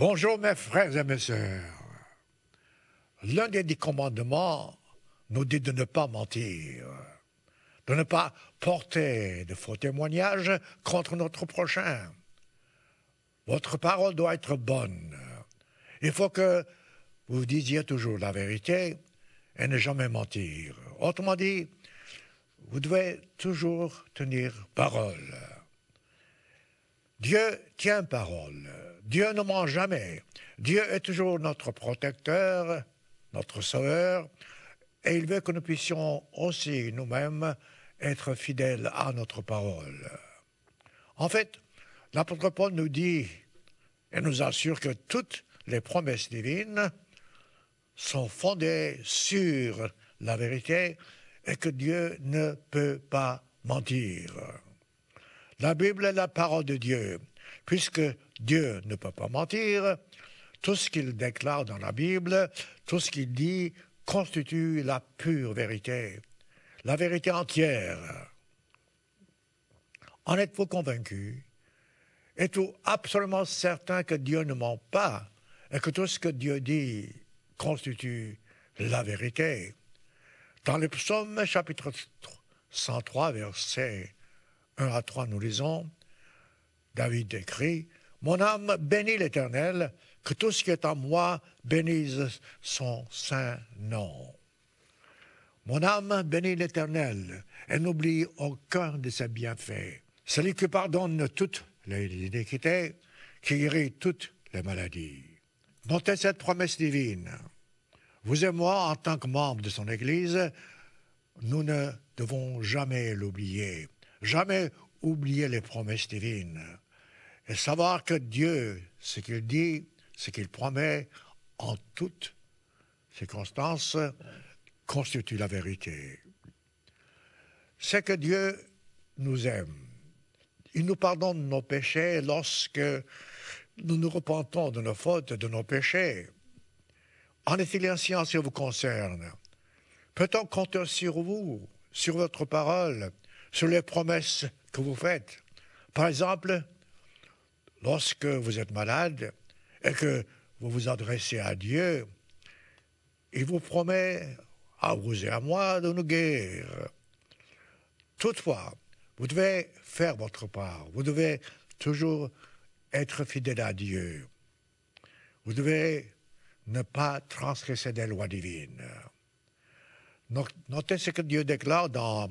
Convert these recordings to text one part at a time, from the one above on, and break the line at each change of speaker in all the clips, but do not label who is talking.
Bonjour mes frères et mes sœurs. L'un des dix commandements nous dit de ne pas mentir, de ne pas porter de faux témoignages contre notre prochain. Votre parole doit être bonne. Il faut que vous disiez toujours la vérité et ne jamais mentir. Autrement dit, vous devez toujours tenir parole. Dieu tient parole. Dieu ne ment jamais. Dieu est toujours notre protecteur, notre sauveur, et il veut que nous puissions aussi nous-mêmes être fidèles à notre parole. En fait, l'apôtre Paul nous dit et nous assure que toutes les promesses divines sont fondées sur la vérité et que Dieu ne peut pas mentir. La Bible est la parole de Dieu puisque Dieu ne peut pas mentir, tout ce qu'il déclare dans la Bible, tout ce qu'il dit, constitue la pure vérité, la vérité entière. En êtes-vous convaincu Êtes-vous absolument certain que Dieu ne ment pas et que tout ce que Dieu dit constitue la vérité Dans le psaume chapitre 103, versets 1 à 3, nous lisons David écrit Mon âme bénit l'Éternel, que tout ce qui est en moi bénisse son saint nom. Mon âme bénit l'Éternel, et n'oublie aucun de ses bienfaits. Celui qui pardonne toutes les iniquités, qui guérit toutes les maladies. Montez cette promesse divine. Vous et moi, en tant que membres de son Église, nous ne devons jamais l'oublier, jamais oublier les promesses divines et savoir que Dieu, ce qu'il dit, ce qu'il promet, en toutes circonstances, constitue la vérité. C'est que Dieu nous aime. Il nous pardonne nos péchés lorsque nous nous repentons de nos fautes, de nos péchés. En est-il ainsi en ce qui vous concerne Peut-on compter sur vous, sur votre parole, sur les promesses que vous faites Par exemple, lorsque vous êtes malade et que vous vous adressez à Dieu, il vous promet, à vous et à moi, de nous guérir. Toutefois, vous devez faire votre part, vous devez toujours être fidèle à Dieu, vous devez ne pas transgresser des lois divines. Notez ce que Dieu déclare dans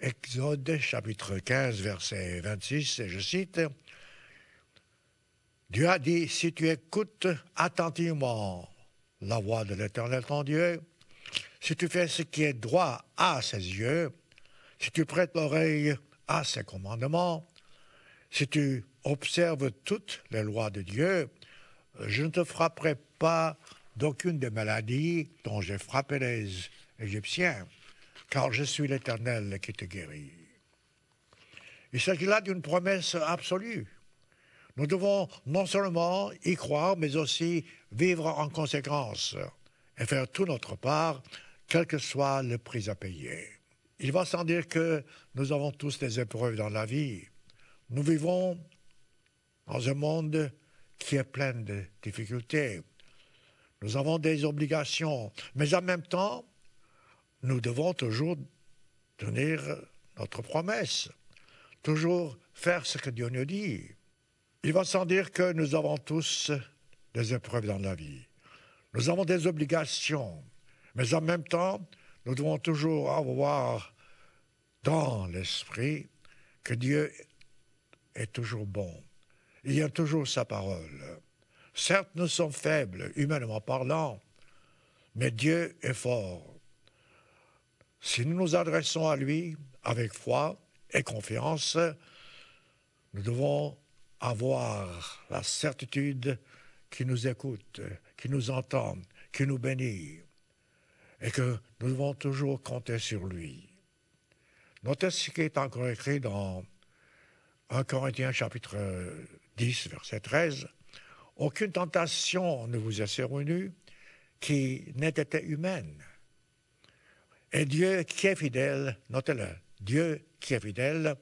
Exode chapitre 15, verset 26, et je cite, Dieu a dit, si tu écoutes attentivement la voix de l'Éternel ton Dieu, si tu fais ce qui est droit à ses yeux, si tu prêtes l'oreille à ses commandements, si tu observes toutes les lois de Dieu, je ne te frapperai pas d'aucune des maladies dont j'ai frappé les Égyptiens, car je suis l'Éternel qui te guérit. Il s'agit là d'une promesse absolue. Nous devons non seulement y croire, mais aussi vivre en conséquence et faire tout notre part, quel que soit le prix à payer. Il va sans dire que nous avons tous des épreuves dans la vie. Nous vivons dans un monde qui est plein de difficultés. Nous avons des obligations, mais en même temps, nous devons toujours tenir notre promesse, toujours faire ce que Dieu nous dit. Il va sans dire que nous avons tous des épreuves dans la vie. Nous avons des obligations, mais en même temps, nous devons toujours avoir dans l'esprit que Dieu est toujours bon. Il y a toujours sa parole. Certes, nous sommes faibles, humainement parlant, mais Dieu est fort. Si nous nous adressons à lui avec foi et confiance, nous devons avoir la certitude qu'il nous écoute, qu'il nous entend, qu'il nous bénit, et que nous devons toujours compter sur lui. Notez ce qui est encore écrit dans 1 Corinthiens chapitre 10, verset 13. Aucune tentation ne vous est survenue qui n'ait été humaine. Et Dieu qui est fidèle, notez-le, Dieu qui est fidèle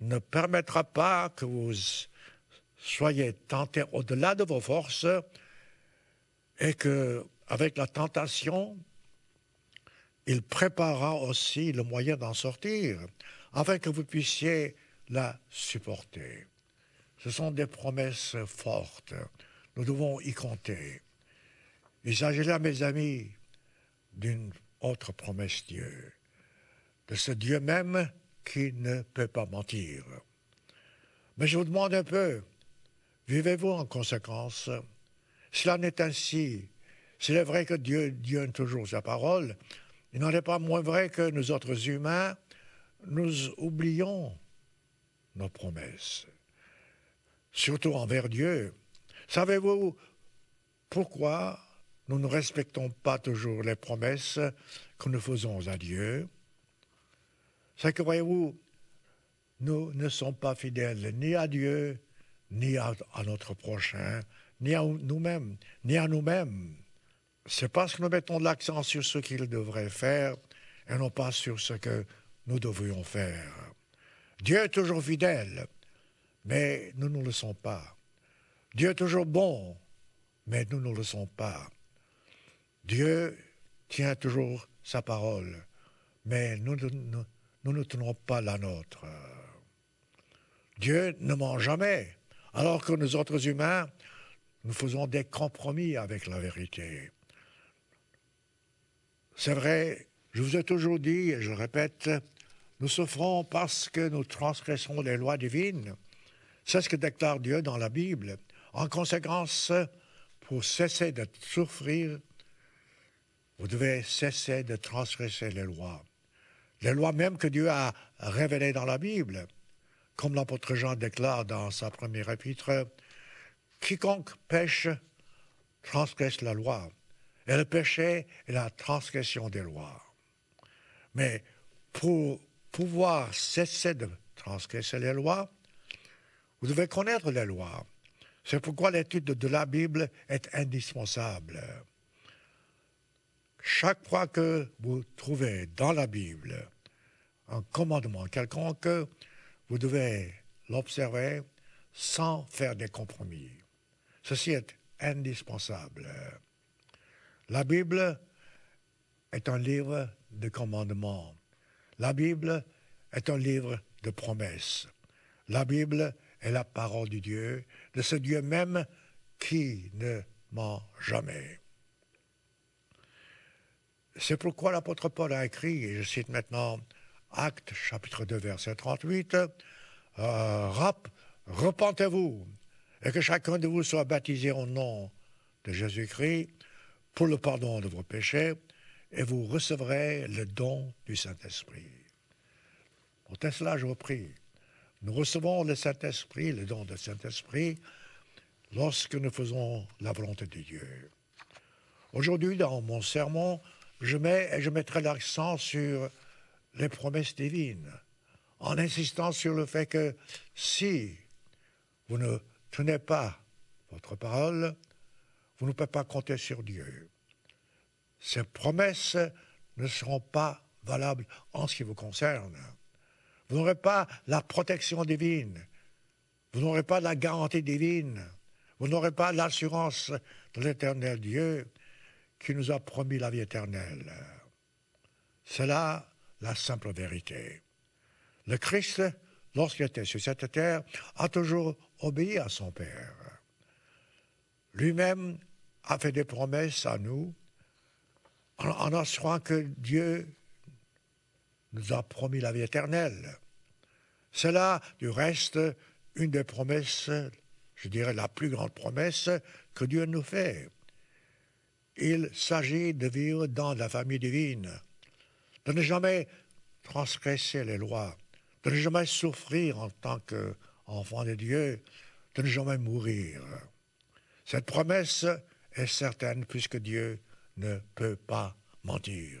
ne permettra pas que vous soyez tentés au-delà de vos forces et que, avec la tentation, il préparera aussi le moyen d'en sortir afin que vous puissiez la supporter. Ce sont des promesses fortes. Nous devons y compter. Il s'agit là, mes amis, d'une autre promesse Dieu, de ce Dieu même qui ne peut pas mentir. Mais je vous demande un peu, vivez-vous en conséquence Cela n'est ainsi. S'il est vrai que Dieu, donne toujours sa parole, il n'en est pas moins vrai que nous autres humains, nous oublions nos promesses, surtout envers Dieu. Savez-vous pourquoi nous ne respectons pas toujours les promesses que nous faisons à Dieu que, voyez vous nous ne sommes pas fidèles ni à Dieu, ni à, notre prochain, ni à nous-mêmes, ni à nous-mêmes. C'est parce que nous mettons l'accent sur ce qu'il devrait faire et non pas sur ce que nous devrions faire. Dieu est toujours fidèle, mais nous ne le sommes pas. Dieu est toujours bon, mais nous ne le sommes pas. Dieu tient toujours sa parole, mais nous, nous, nous ne tenons pas la nôtre. Dieu ne ment jamais, alors que nous autres humains, nous faisons des compromis avec la vérité. C'est vrai, je vous ai toujours dit, et je répète, nous souffrons parce que nous transgressons les lois divines. C'est ce que déclare Dieu dans la Bible. En conséquence, pour cesser de souffrir, vous devez cesser de transgresser les lois les lois même que Dieu a révélées dans la Bible. Comme l'apôtre Jean déclare dans sa première épître, quiconque pêche transgresse la loi, et le péché est la transgression des lois. Mais pour pouvoir cesser de transgresser les lois, vous devez connaître les lois. C'est pourquoi l'étude de la Bible est indispensable. Chaque fois que vous trouvez dans la Bible un commandement quelconque, vous devez l'observer sans faire des compromis. Ceci est indispensable. La Bible est un livre de commandements. La Bible est un livre de promesses. La Bible est la parole du Dieu, de ce Dieu même qui ne ment jamais. C'est pourquoi l'apôtre Paul a écrit, et je cite maintenant Actes chapitre 2 verset 38, euh, repentez-vous et que chacun de vous soit baptisé au nom de Jésus-Christ pour le pardon de vos péchés et vous recevrez le don du Saint-Esprit. Pour cela, je vous prie, nous recevons le Saint-Esprit, le don du Saint-Esprit, lorsque nous faisons la volonté de Dieu. Aujourd'hui, dans mon sermon, je, mets, je mettrai l'accent sur les promesses divines, en insistant sur le fait que si vous ne tenez pas votre parole, vous ne pouvez pas compter sur Dieu. Ces promesses ne seront pas valables en ce qui vous concerne. Vous n'aurez pas la protection divine. Vous n'aurez pas la garantie divine. Vous n'aurez pas l'assurance de l'éternel Dieu qui nous a promis la vie éternelle. C'est là la simple vérité. Le Christ, lorsqu'il était sur cette terre, a toujours obéi à son Père. Lui-même a fait des promesses à nous en, assurant que Dieu nous a promis la vie éternelle. C'est là, du reste, une des promesses, je dirais la plus grande promesse que Dieu nous fait. Il s'agit de vivre dans la famille divine, de ne jamais transgresser les lois, de ne jamais souffrir en tant qu'enfant de Dieu, de ne jamais mourir. Cette promesse est certaine puisque Dieu ne peut pas mentir.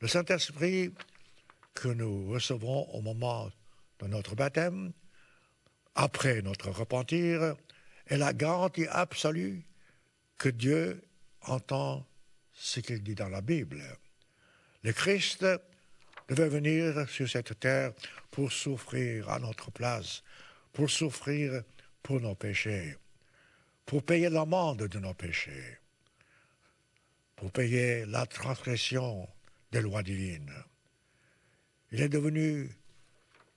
Le Saint-Esprit que nous recevons au moment de notre baptême, après notre repentir, est la garantie absolue que Dieu entend ce qu'il dit dans la Bible. Le Christ devait venir sur cette terre pour souffrir à notre place, pour souffrir pour nos péchés, pour payer l'amende de nos péchés, pour payer la transgression des lois divines. Il est devenu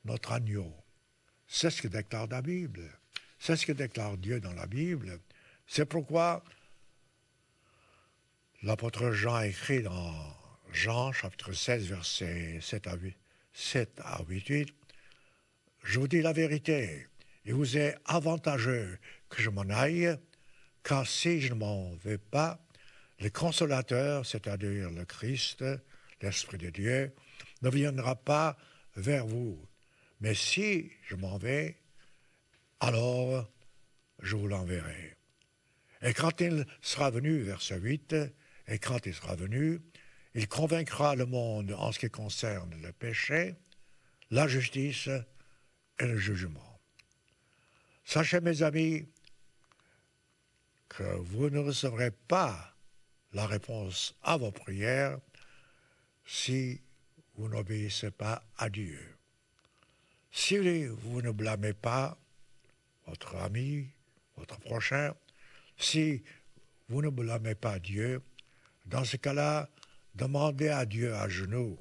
notre agneau. C'est ce que déclare la Bible. C'est ce que déclare Dieu dans la Bible. C'est pourquoi L'apôtre Jean écrit dans Jean chapitre 16, verset 7 à 8, Je vous dis la vérité, il vous est avantageux que je m'en aille, car si je ne m'en vais pas, le consolateur, c'est-à-dire le Christ, l'Esprit de Dieu, ne viendra pas vers vous. Mais si je m'en vais, alors je vous l'enverrai. Et quand il sera venu, verset 8, et quand il sera venu, il convaincra le monde en ce qui concerne le péché, la justice et le jugement. Sachez, mes amis, que vous ne recevrez pas la réponse à vos prières si vous n'obéissez pas à Dieu. Si vous ne blâmez pas votre ami, votre prochain, si vous ne blâmez pas Dieu, dans ce cas-là, demandez à Dieu à genoux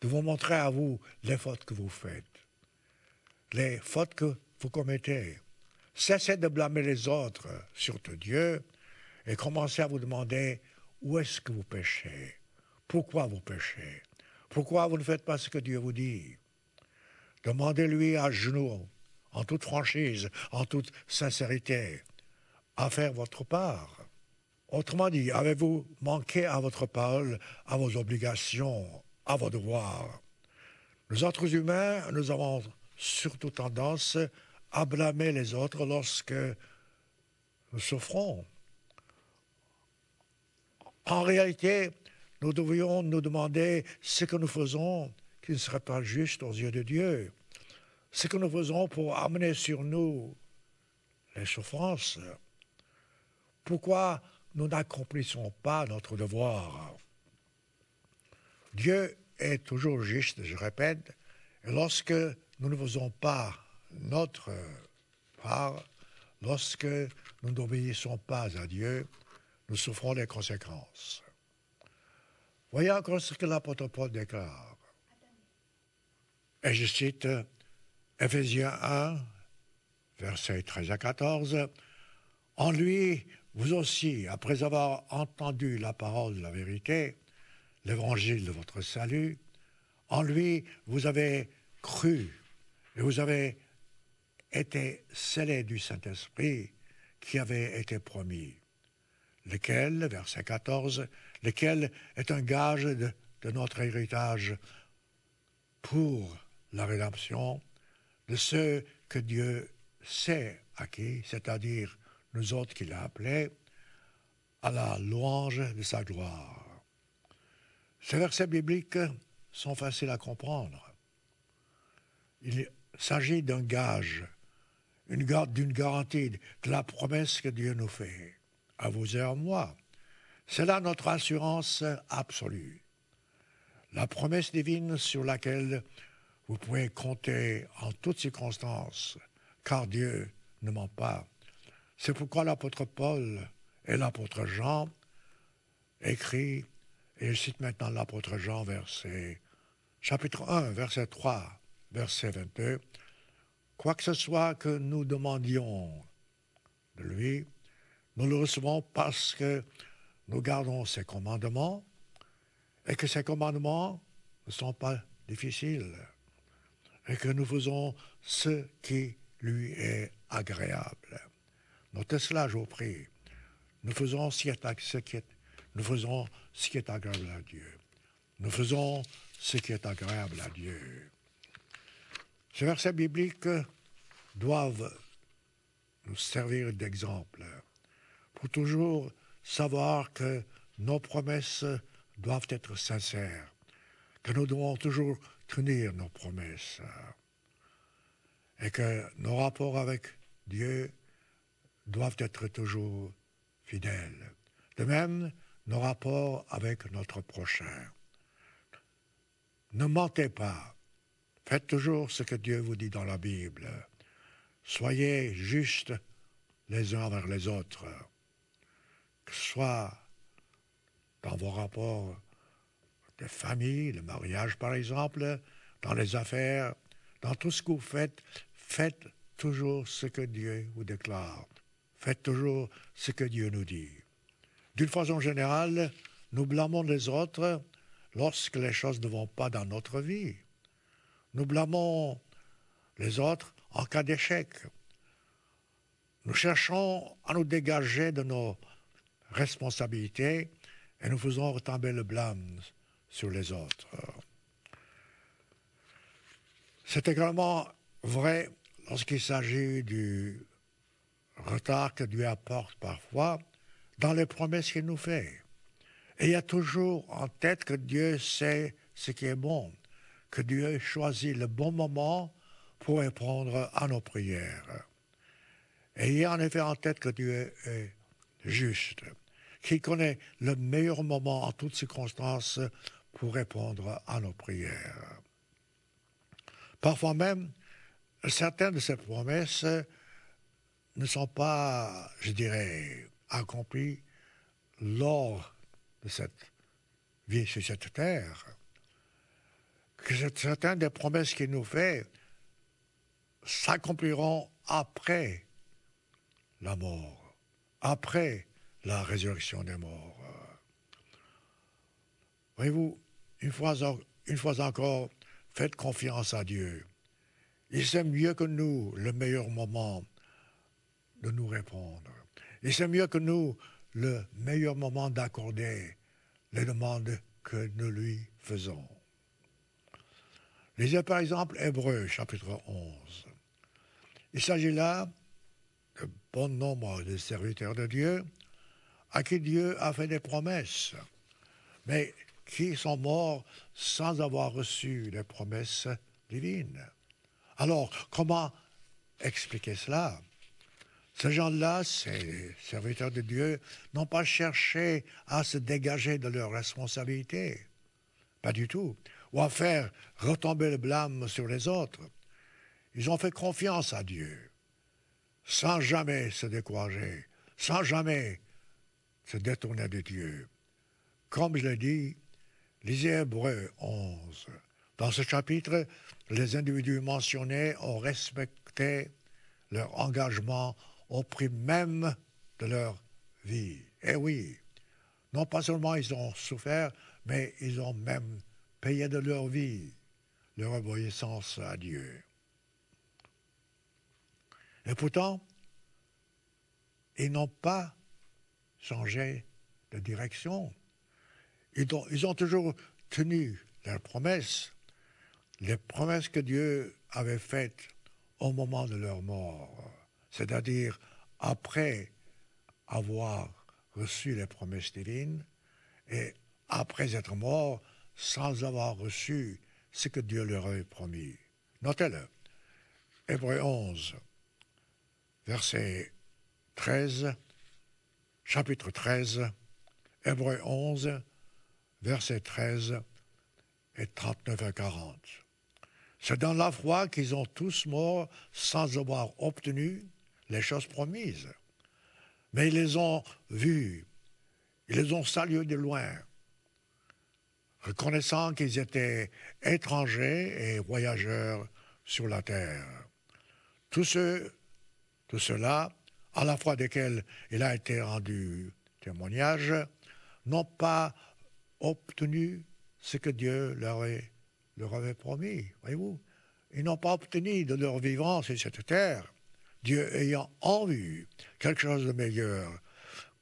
de vous montrer à vous les fautes que vous faites, les fautes que vous commettez. Cessez de blâmer les autres, surtout Dieu, et commencez à vous demander où est-ce que vous péchez, pourquoi vous péchez, pourquoi vous ne faites pas ce que Dieu vous dit. Demandez-lui à genoux, en toute franchise, en toute sincérité, à faire votre part. Autrement dit, avez-vous manqué à votre parole, à vos obligations, à vos devoirs Nous autres humains, nous avons surtout tendance à blâmer les autres lorsque nous souffrons. En réalité, nous devrions nous demander ce que nous faisons qui ne serait pas juste aux yeux de Dieu, ce que nous faisons pour amener sur nous les souffrances. Pourquoi nous n'accomplissons pas notre devoir. Dieu est toujours juste, je répète, et lorsque nous ne faisons pas notre part, lorsque nous n'obéissons pas à Dieu, nous souffrons des conséquences. Voyons encore ce que l'apôtre Paul déclare. Et je cite Ephésiens 1, versets 13 à 14. En lui, vous aussi, après avoir entendu la parole de la vérité, l'évangile de votre salut, en lui, vous avez cru et vous avez été scellés du Saint-Esprit qui avait été promis, lequel, verset 14, lequel est un gage de, notre héritage pour la rédemption de ceux que Dieu à acquis, c'est-à-dire nous autres qu'il a appelés à la louange de sa gloire. Ces versets bibliques sont faciles à comprendre. Il s'agit d'un gage, d'une garantie de la promesse que Dieu nous fait, à vous et à moi. C'est là notre assurance absolue. La promesse divine sur laquelle vous pouvez compter en toutes circonstances, car Dieu ne ment pas. C'est pourquoi l'apôtre Paul et l'apôtre Jean écrit, et je cite maintenant l'apôtre Jean, verset, chapitre 1, verset 3, verset 22, Quoi que ce soit que nous demandions de lui, nous le recevons parce que nous gardons ses commandements et que ses commandements ne sont pas difficiles et que nous faisons ce qui lui est agréable. Notez cela, je vous prie. Nous faisons ce qui est, nous faisons ce qui est agréable à Dieu. Nous faisons ce qui est agréable à Dieu. Ces versets bibliques doivent nous servir d'exemple pour toujours savoir que nos promesses doivent être sincères, que nous devons toujours tenir nos promesses et que nos rapports avec Dieu doivent être toujours fidèles. De même, nos rapports avec notre prochain. Ne mentez pas. Faites toujours ce que Dieu vous dit dans la Bible. Soyez justes les uns envers les autres. Que soit dans vos rapports de famille, le mariage par exemple, dans les affaires, dans tout ce que vous faites, faites toujours ce que Dieu vous déclare. Faites toujours ce que Dieu nous dit. D'une façon générale, nous blâmons les autres lorsque les choses ne vont pas dans notre vie. Nous blâmons les autres en cas d'échec. Nous cherchons à nous dégager de nos responsabilités et nous faisons retomber le blâme sur les autres. C'est également vrai lorsqu'il s'agit du retard que Dieu apporte parfois dans les promesses qu'il nous fait. Et il y a toujours en tête que Dieu sait ce qui est bon, que Dieu choisit le bon moment pour répondre à nos prières. Et il y a en effet en tête que Dieu est juste, qu'il connaît le meilleur moment en toutes circonstances pour répondre à nos prières. Parfois même, certaines de ces promesses ne sont pas, je dirais, accomplis lors de cette vie sur cette terre, que certaines des promesses qu'il nous fait s'accompliront après la mort, après la résurrection des morts. Voyez-vous, une fois, une fois encore, faites confiance à Dieu. Il sait mieux que nous le meilleur moment de nous répondre. Et c'est mieux que nous le meilleur moment d'accorder les demandes que nous lui faisons. Lisez par exemple Hébreu chapitre 11. Il s'agit là de bon nombre de serviteurs de Dieu à qui Dieu a fait des promesses, mais qui sont morts sans avoir reçu les promesses divines. Alors, comment expliquer cela ces gens-là, ces serviteurs de Dieu, n'ont pas cherché à se dégager de leurs responsabilités. Pas du tout. Ou à faire retomber le blâme sur les autres. Ils ont fait confiance à Dieu, sans jamais se décourager, sans jamais se détourner de Dieu. Comme je l'ai dit, lisez Hébreu 11. Dans ce chapitre, les individus mentionnés ont respecté leur engagement au prix même de leur vie. Eh oui, non pas seulement ils ont souffert, mais ils ont même payé de leur vie leur obéissance à Dieu. Et pourtant, ils n'ont pas changé de direction. Ils ont, ils ont, toujours tenu leurs promesses, les promesses que Dieu avait faites au moment de leur mort c'est-à-dire après avoir reçu les promesses divines et après être mort sans avoir reçu ce que Dieu leur avait promis. Notez-le. Hébreu 11, verset 13, chapitre 13, Hébreu 11, verset 13 et 39 à 40. C'est dans la foi qu'ils ont tous morts sans avoir obtenu les choses promises. Mais ils les ont vues, ils les ont saluées de loin, reconnaissant qu'ils étaient étrangers et voyageurs sur la terre. Tous ceux, tout cela, à la fois desquels il a été rendu témoignage, n'ont pas obtenu ce que Dieu leur, leur avait promis, voyez-vous. Ils n'ont pas obtenu de leur vivant sur cette terre Dieu ayant en vue quelque chose de meilleur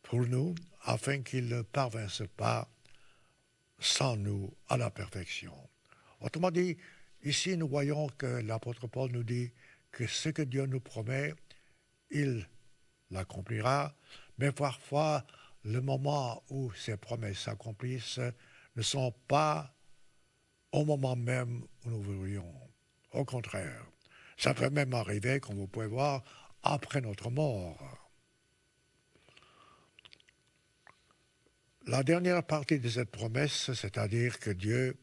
pour nous, afin qu'il ne parvinsse pas sans nous à la perfection. Autrement dit, ici nous voyons que l'apôtre Paul nous dit que ce que Dieu nous promet, il l'accomplira, mais parfois le moment où ces promesses s'accomplissent ne sont pas au moment même où nous voulions. Au contraire, ça peut même arriver, comme vous pouvez voir, après notre mort. La dernière partie de cette promesse, c'est-à-dire que Dieu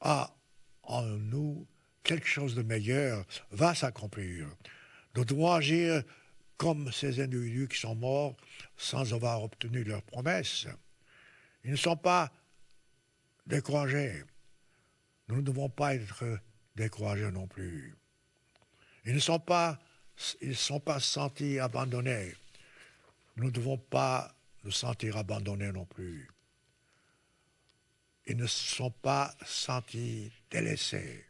a en nous quelque chose de meilleur, va s'accomplir. Nous devons agir comme ces individus qui sont morts sans avoir obtenu leur promesse. Ils ne sont pas découragés. Nous ne devons pas être découragés non plus. Ils ne sont pas, ils sont pas sentis abandonnés. Nous ne devons pas nous sentir abandonnés non plus. Ils ne sont pas sentis délaissés.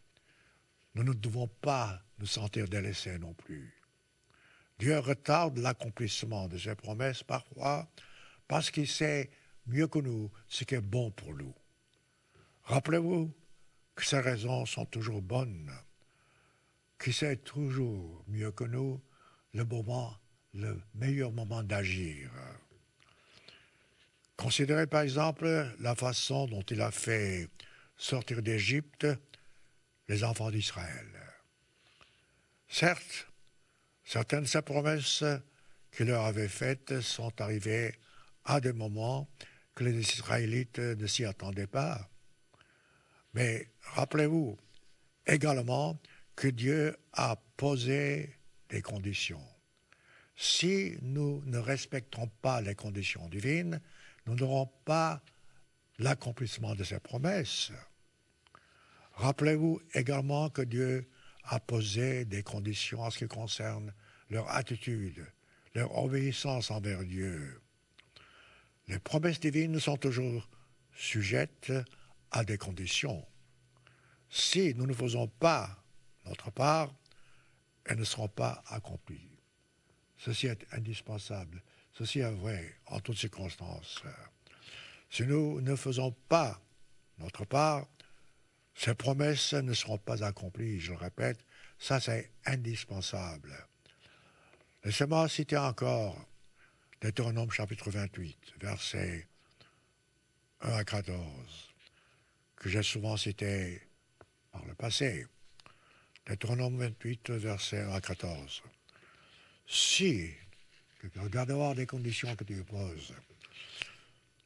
Nous ne devons pas nous sentir délaissés non plus. Dieu retarde l'accomplissement de ses promesses parfois parce qu'il sait mieux que nous ce qui est bon pour nous. Rappelez-vous que ses raisons sont toujours bonnes, qui sait toujours mieux que nous le moment, le meilleur moment d'agir. Considérez par exemple la façon dont il a fait sortir d'Égypte les enfants d'Israël. Certes, certaines de ses promesses qu'il leur avait faites sont arrivées à des moments que les Israélites ne s'y attendaient pas. Mais rappelez-vous également que Dieu a posé des conditions. Si nous ne respectons pas les conditions divines, nous n'aurons pas l'accomplissement de ses promesses. Rappelez-vous également que Dieu a posé des conditions en ce qui concerne leur attitude, leur obéissance envers Dieu. Les promesses divines sont toujours sujettes à des conditions. Si nous ne faisons pas notre part, elles ne seront pas accomplies. Ceci est indispensable. Ceci est vrai en toutes circonstances. Si nous ne faisons pas notre part, ces promesses ne seront pas accomplies, je le répète, ça c'est indispensable. Laissez-moi citer encore Deutéronome chapitre 28, versets 1 à 14 que j'ai souvent cité par le passé, Deutéronome 28, verset 1 à 14. Si, tu voir avoir des conditions que tu poses,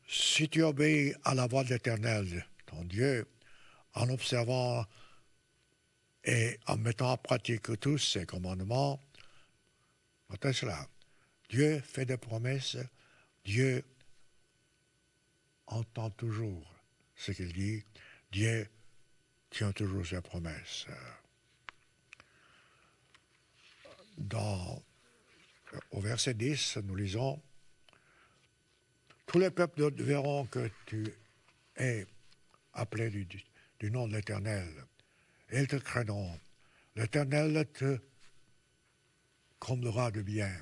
si tu obéis à la voix de l'Éternel, ton Dieu, en observant et en mettant en pratique tous ses commandements, notez cela, Dieu fait des promesses, Dieu entend toujours ce qu'il dit, Dieu tient toujours sa promesse. Dans, au verset 10, nous lisons, Tous les peuples verront que tu es appelé du, nom de l'Éternel, et ils te craindront. L'Éternel te comblera de bien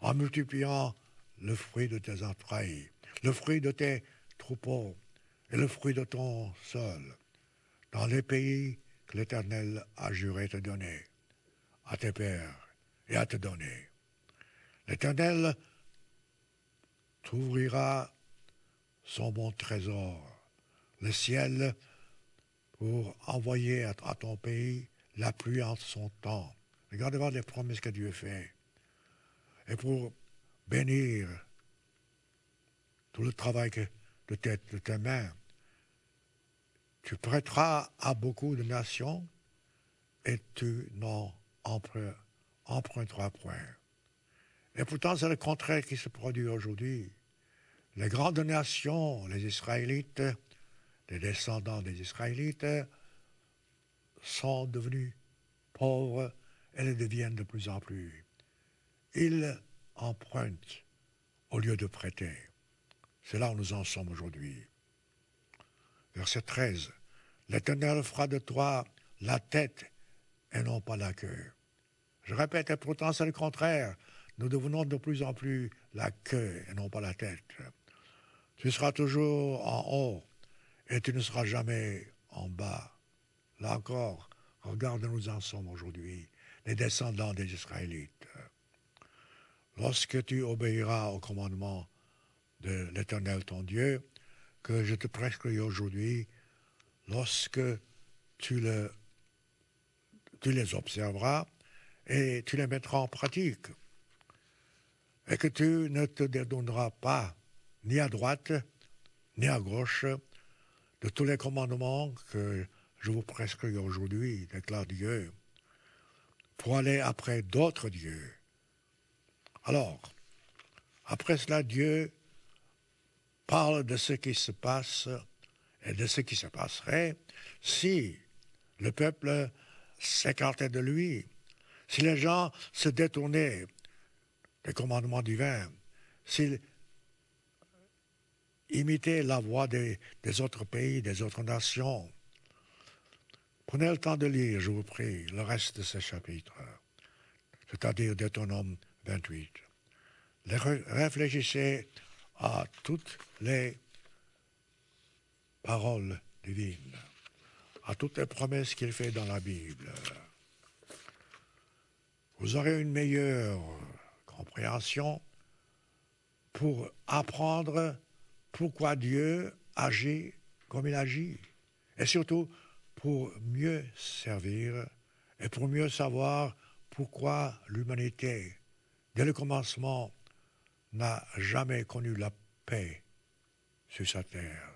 en multipliant le fruit de tes entrailles, le fruit de tes troupeaux, et le fruit de ton sol, dans les pays que l'Éternel a juré te donner, à tes pères et à te donner. L'Éternel t'ouvrira son bon trésor, le ciel, pour envoyer à, ton pays la pluie en son temps. Regarde voir les promesses que Dieu fait. Et pour bénir tout le travail de, de tes mains, tu prêteras à beaucoup de nations et tu n'en emprunteras point. Et pourtant, c'est le contraire qui se produit aujourd'hui. Les grandes nations, les Israélites, les descendants des Israélites, sont devenus pauvres et les deviennent de plus en plus. Ils empruntent au lieu de prêter. C'est là où nous en sommes aujourd'hui verset 13. L'Éternel fera de toi la tête et non pas la queue. Je répète, et pourtant c'est le contraire. Nous devenons de plus en plus la queue et non pas la tête. Tu seras toujours en haut et tu ne seras jamais en bas. Là encore, regarde nous en sommes aujourd'hui, les descendants des Israélites. Lorsque tu obéiras au commandement de l'Éternel ton Dieu, que je te prescris aujourd'hui, lorsque tu, les observeras et tu les mettras en pratique, et que tu ne te dédonneras pas ni à droite ni à gauche de tous les commandements que je vous prescris aujourd'hui, déclare Dieu, pour aller après d'autres dieux. Alors, après cela, Dieu parle de ce qui se passe et de ce qui se passerait si le peuple s'écartait de lui, si les gens se détournaient des commandements divins, s'ils imitaient la voix des, autres pays, des autres nations. Prenez le temps de lire, je vous prie, le reste de ce chapitre, c'est-à-dire d'Autonome 28. réfléchissez à toutes les paroles divines, à toutes les promesses qu'il fait dans la Bible. Vous aurez une meilleure compréhension pour apprendre pourquoi Dieu agit comme il agit, et surtout pour mieux servir et pour mieux savoir pourquoi l'humanité, dès le commencement, n'a jamais connu la paix sur sa terre,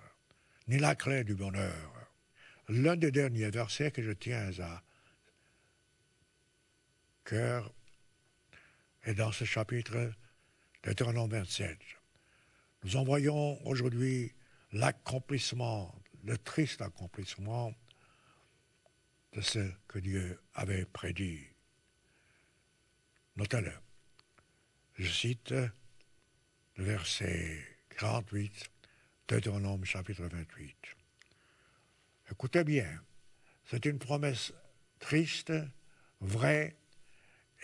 ni la clé du bonheur. L'un des derniers versets que je tiens à cœur est dans ce chapitre de 27. Nous en voyons aujourd'hui l'accomplissement, le triste accomplissement de ce que Dieu avait prédit. notez Je cite verset 48, Deutéronome chapitre 28. Écoutez bien, c'est une promesse triste, vraie,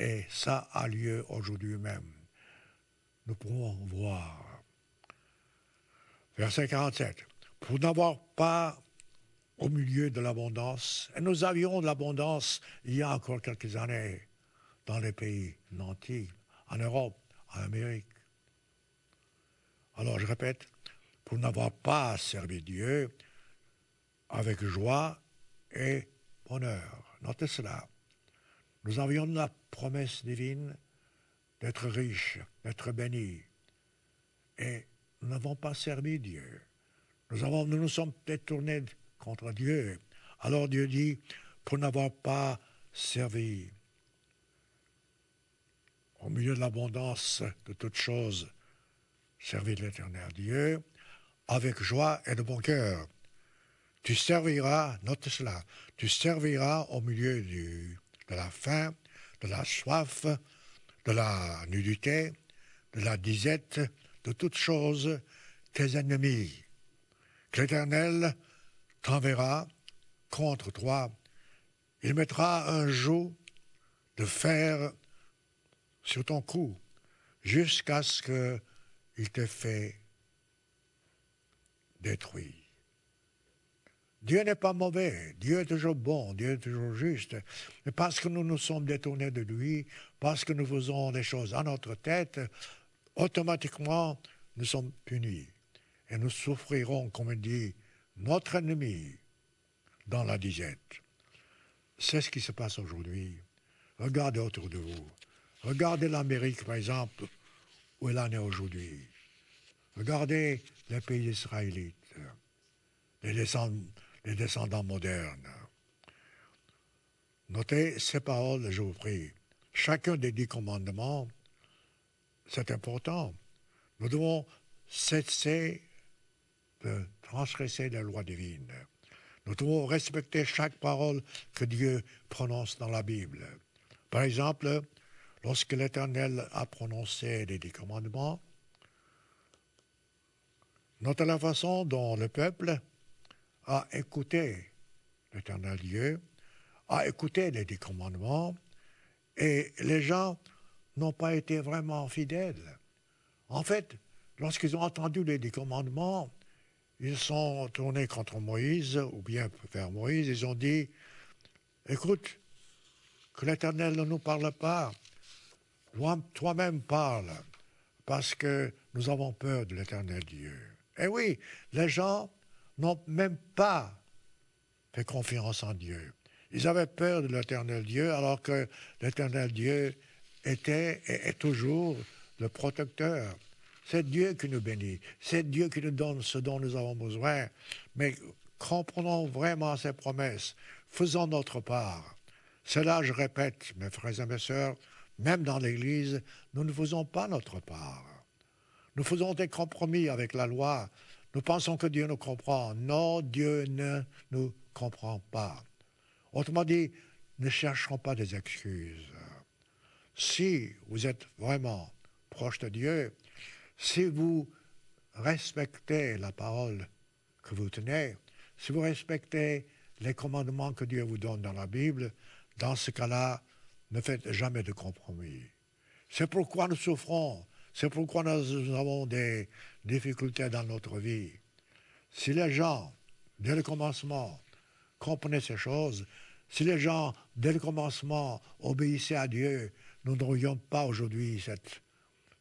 et ça a lieu aujourd'hui même. Nous pouvons voir. Verset 47. Pour n'avoir pas au milieu de l'abondance, et nous avions de l'abondance il y a encore quelques années dans les pays nantis, en Europe, en Amérique, alors je répète, pour n'avoir pas servi Dieu avec joie et bonheur. Notez cela. Nous avions la promesse divine d'être riches, d'être bénis. Et nous n'avons pas servi Dieu. Nous, avons, nous nous sommes détournés contre Dieu. Alors Dieu dit, pour n'avoir pas servi, au milieu de l'abondance de toutes choses, Servir l'Éternel Dieu avec joie et de bon cœur. Tu serviras, note cela, tu serviras au milieu de la faim, de la soif, de la nudité, de la disette, de toutes choses, tes ennemis. l'Éternel t'enverra contre toi. Il mettra un joug de fer sur ton cou jusqu'à ce que il te fait détruire. Dieu n'est pas mauvais, Dieu est toujours bon, Dieu est toujours juste. Mais parce que nous nous sommes détournés de lui, parce que nous faisons des choses à notre tête, automatiquement, nous sommes punis. Et nous souffrirons, comme dit, notre ennemi dans la disette. C'est ce qui se passe aujourd'hui. Regardez autour de vous. Regardez l'Amérique, par exemple où elle en aujourd'hui. Regardez les pays israélites, les descendants, les descendants modernes. Notez ces paroles, je vous prie. Chacun des dix commandements, c'est important. Nous devons cesser de transgresser la loi divine. Nous devons respecter chaque parole que Dieu prononce dans la Bible. Par exemple, Lorsque l'Éternel a prononcé les dix commandements, notez la façon dont le peuple a écouté l'Éternel Dieu, a écouté les dix commandements, et les gens n'ont pas été vraiment fidèles. En fait, lorsqu'ils ont entendu les dix commandements, ils sont tournés contre Moïse, ou bien vers Moïse, ils ont dit, écoute, que l'Éternel ne nous parle pas, toi-même parle, parce que nous avons peur de l'éternel Dieu. et eh oui, les gens n'ont même pas fait confiance en Dieu. Ils avaient peur de l'éternel Dieu, alors que l'éternel Dieu était et est toujours le protecteur. C'est Dieu qui nous bénit, c'est Dieu qui nous donne ce dont nous avons besoin. Mais comprenons vraiment ses promesses, faisons notre part. Cela, je répète, mes frères et mes sœurs, même dans l'Église, nous ne faisons pas notre part. Nous faisons des compromis avec la loi. Nous pensons que Dieu nous comprend. Non, Dieu ne nous comprend pas. Autrement dit, ne cherchons pas des excuses. Si vous êtes vraiment proche de Dieu, si vous respectez la parole que vous tenez, si vous respectez les commandements que Dieu vous donne dans la Bible, dans ce cas-là, ne faites jamais de compromis. C'est pourquoi nous souffrons. C'est pourquoi nous avons des difficultés dans notre vie. Si les gens, dès le commencement, comprenaient ces choses, si les gens, dès le commencement, obéissaient à Dieu, nous n'aurions pas aujourd'hui cette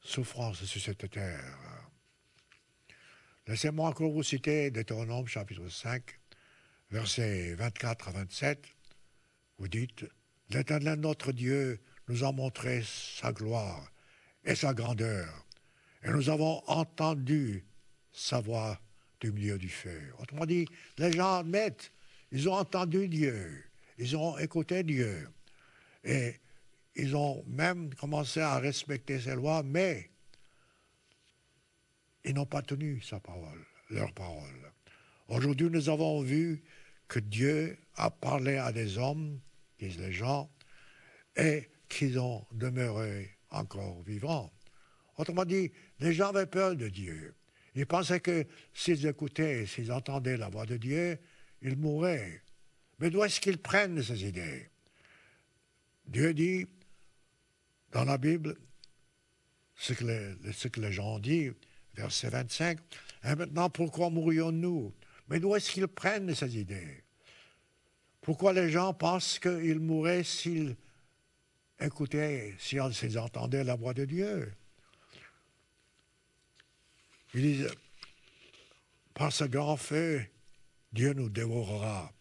souffrance sur cette terre. Laissez-moi encore vous citer Deutéronome chapitre 5, versets 24 à 27. Vous dites, L'Éternel notre Dieu nous a montré sa gloire et sa grandeur, et nous avons entendu sa voix du milieu du feu. Autrement dit, les gens admettent, ils ont entendu Dieu, ils ont écouté Dieu, et ils ont même commencé à respecter ses lois, mais ils n'ont pas tenu sa parole, leur parole. Aujourd'hui, nous avons vu que Dieu a parlé à des hommes disent les gens, et qu'ils ont demeuré encore vivants. Autrement dit, les gens avaient peur de Dieu. Ils pensaient que s'ils écoutaient, s'ils entendaient la voix de Dieu, ils mourraient. Mais d'où est-ce qu'ils prennent ces idées Dieu dit dans la Bible ce que les, que les gens ont dit, verset 25, et maintenant pourquoi mourions-nous Mais d'où est-ce qu'ils prennent ces idées pourquoi les gens pensent qu'ils mourraient s'ils écoutaient, s'ils entendaient la voix de Dieu Ils disent, par ce grand feu, Dieu nous dévorera.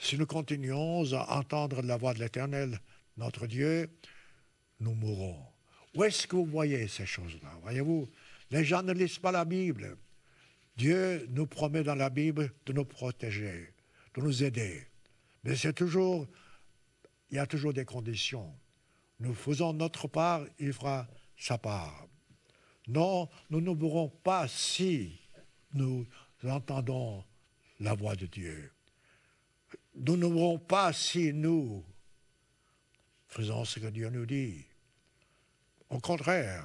Si nous continuons à entendre la voix de l'Éternel, notre Dieu, nous mourrons. Où est-ce que vous voyez ces choses-là Voyez-vous, les gens ne lisent pas la Bible. Dieu nous promet dans la Bible de nous protéger, de nous aider. Mais c'est toujours, il y a toujours des conditions. Nous faisons notre part, il fera sa part. Non, nous ne mourrons pas si nous entendons la voix de Dieu. Nous ne mourrons pas si nous faisons ce que Dieu nous dit. Au contraire,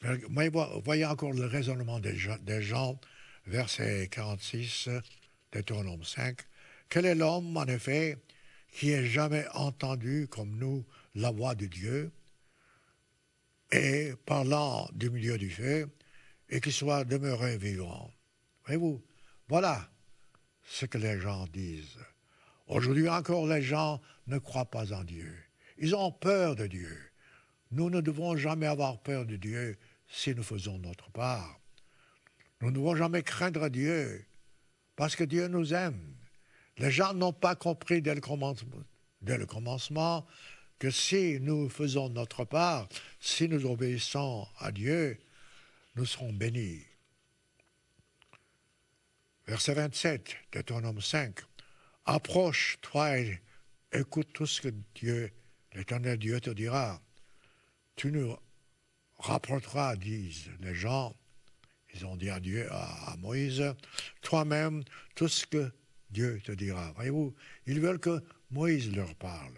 voyez encore le raisonnement des des gens verset 46. Deutéronome 5, quel est l'homme, en effet, qui ait jamais entendu comme nous la voix de Dieu, et parlant du milieu du feu, et qui soit demeuré vivant. Voyez-vous, voilà ce que les gens disent. Aujourd'hui encore, les gens ne croient pas en Dieu. Ils ont peur de Dieu. Nous ne devons jamais avoir peur de Dieu si nous faisons notre part. Nous ne devons jamais craindre Dieu parce que Dieu nous aime. Les gens n'ont pas compris dès le commencement, que si nous faisons notre part, si nous obéissons à Dieu, nous serons bénis. Verset 27 de homme 5. Approche-toi et écoute tout ce que Dieu, l'Éternel Dieu te dira. Tu nous rapporteras, disent les gens, ils ont dit à Dieu, à, Moïse, toi-même, tout ce que Dieu te dira. Voyez-vous, ils veulent que Moïse leur parle,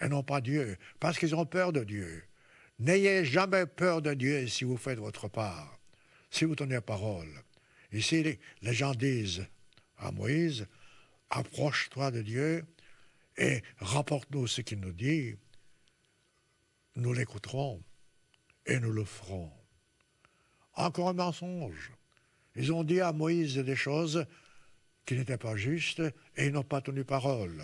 et non pas Dieu, parce qu'ils ont peur de Dieu. N'ayez jamais peur de Dieu si vous faites votre part, si vous tenez parole. Ici, les, les gens disent à Moïse, approche-toi de Dieu et rapporte-nous ce qu'il nous dit. Nous l'écouterons et nous le ferons. Encore un mensonge. Ils ont dit à Moïse des choses qui n'étaient pas justes et ils n'ont pas tenu parole.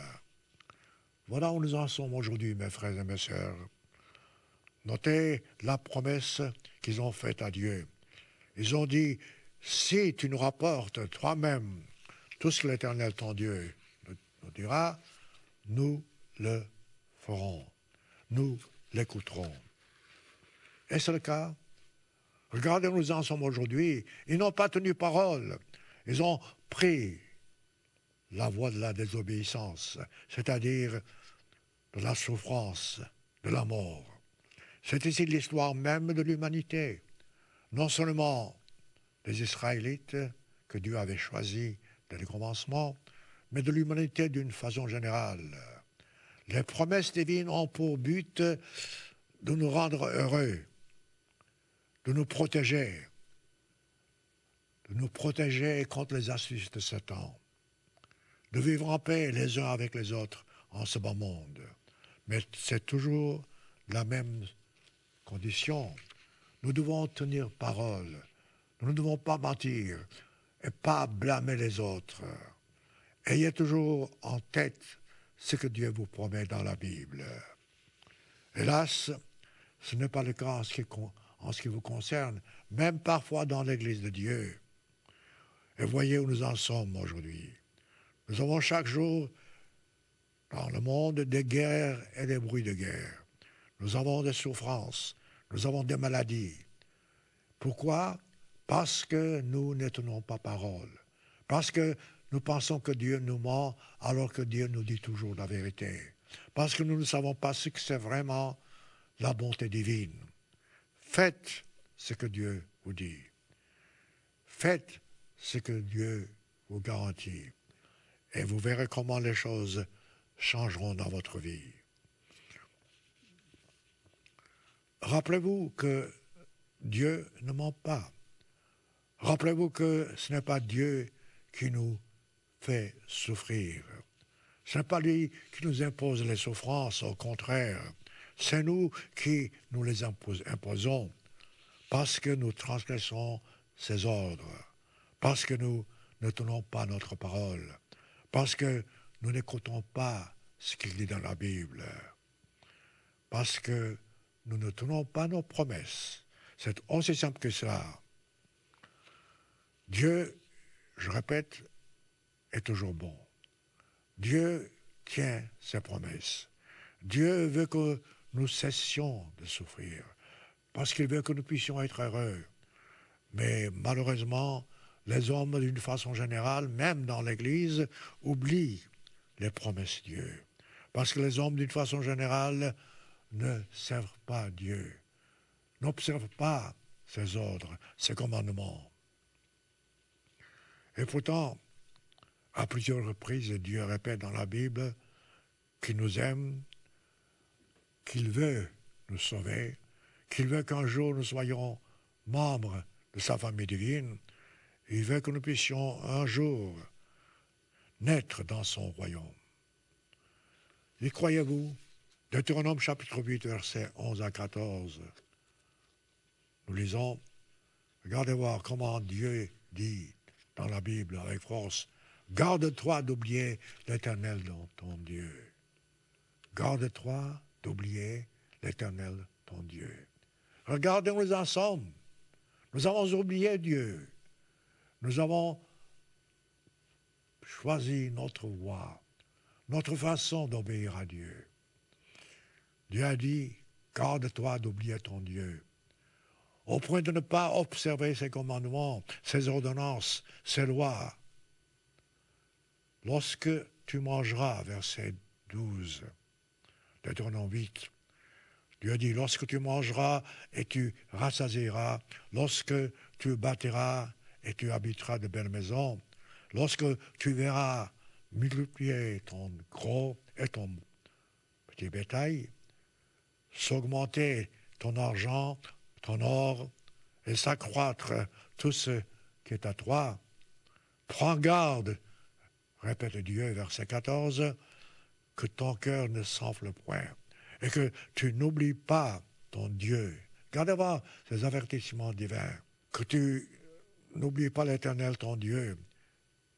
Voilà où nous en sommes aujourd'hui, mes frères et mes sœurs. Notez la promesse qu'ils ont faite à Dieu. Ils ont dit, si tu nous rapportes toi-même tout ce que l'Éternel, ton Dieu, nous dira, nous le ferons, nous l'écouterons. Est-ce le cas Regardez où nous en sommes aujourd'hui. Ils n'ont pas tenu parole. Ils ont pris la voie de la désobéissance, c'est-à-dire de la souffrance, de la mort. C'est ici l'histoire même de l'humanité, non seulement des Israélites que Dieu avait choisis dès le commencement, mais de l'humanité d'une façon générale. Les promesses divines ont pour but de nous rendre heureux, de nous protéger, de nous protéger contre les astuces de Satan, de vivre en paix les uns avec les autres en ce bon monde. Mais c'est toujours la même condition. Nous devons tenir parole. Nous ne devons pas mentir et pas blâmer les autres. Ayez toujours en tête ce que Dieu vous promet dans la Bible. Hélas, ce n'est pas le cas en ce qui en ce qui vous concerne, même parfois dans l'Église de Dieu. Et voyez où nous en sommes aujourd'hui. Nous avons chaque jour dans le monde des guerres et des bruits de guerre. Nous avons des souffrances, nous avons des maladies. Pourquoi Parce que nous ne pas parole. Parce que nous pensons que Dieu nous ment alors que Dieu nous dit toujours la vérité. Parce que nous ne savons pas ce que c'est vraiment la bonté divine. Faites ce que Dieu vous dit. Faites ce que Dieu vous garantit. Et vous verrez comment les choses changeront dans votre vie. Rappelez-vous que Dieu ne ment pas. Rappelez-vous que ce n'est pas Dieu qui nous fait souffrir. Ce n'est pas lui qui nous impose les souffrances, au contraire c'est nous qui nous les imposons parce que nous transgressons ses ordres, parce que nous ne tenons pas notre parole, parce que nous n'écoutons pas ce qu'il dit dans la Bible, parce que nous ne tenons pas nos promesses. C'est aussi simple que cela. Dieu, je répète, est toujours bon. Dieu tient ses promesses. Dieu veut que nous cessions de souffrir, parce qu'il veut que nous puissions être heureux. Mais malheureusement, les hommes, d'une façon générale, même dans l'Église, oublient les promesses de Dieu. Parce que les hommes, d'une façon générale, ne servent pas Dieu, n'observent pas ses ordres, ses commandements. Et pourtant, à plusieurs reprises, Dieu répète dans la Bible qu'il nous aime, qu'il veut nous sauver, qu'il veut qu'un jour nous soyons membres de sa famille divine, il veut que nous puissions un jour naître dans son royaume. Y croyez-vous Deutéronome chapitre 8, versets 11 à 14. Nous lisons, regardez voir comment Dieu dit dans la Bible avec force, Garde-toi d'oublier l'Éternel dans ton Dieu. Garde-toi d'oublier l'Éternel, ton Dieu. Regardons-nous ensemble. Nous avons oublié Dieu. Nous avons choisi notre voie, notre façon d'obéir à Dieu. Dieu a dit, garde-toi d'oublier ton Dieu, au point de ne pas observer ses commandements, ses ordonnances, ses lois. Lorsque tu mangeras, verset 12, tournons vite, Dieu dit, lorsque tu mangeras et tu rassasieras, lorsque tu bâtiras et tu habiteras de belles maisons, lorsque tu verras multiplier ton gros et ton petit bétail, s'augmenter ton argent, ton or, et s'accroître tout ce qui est à toi. Prends garde, répète Dieu, verset 14, que ton cœur ne s'enfle point et que tu n'oublies pas ton Dieu. Garde moi ces avertissements divins. Que tu n'oublies pas l'Éternel ton Dieu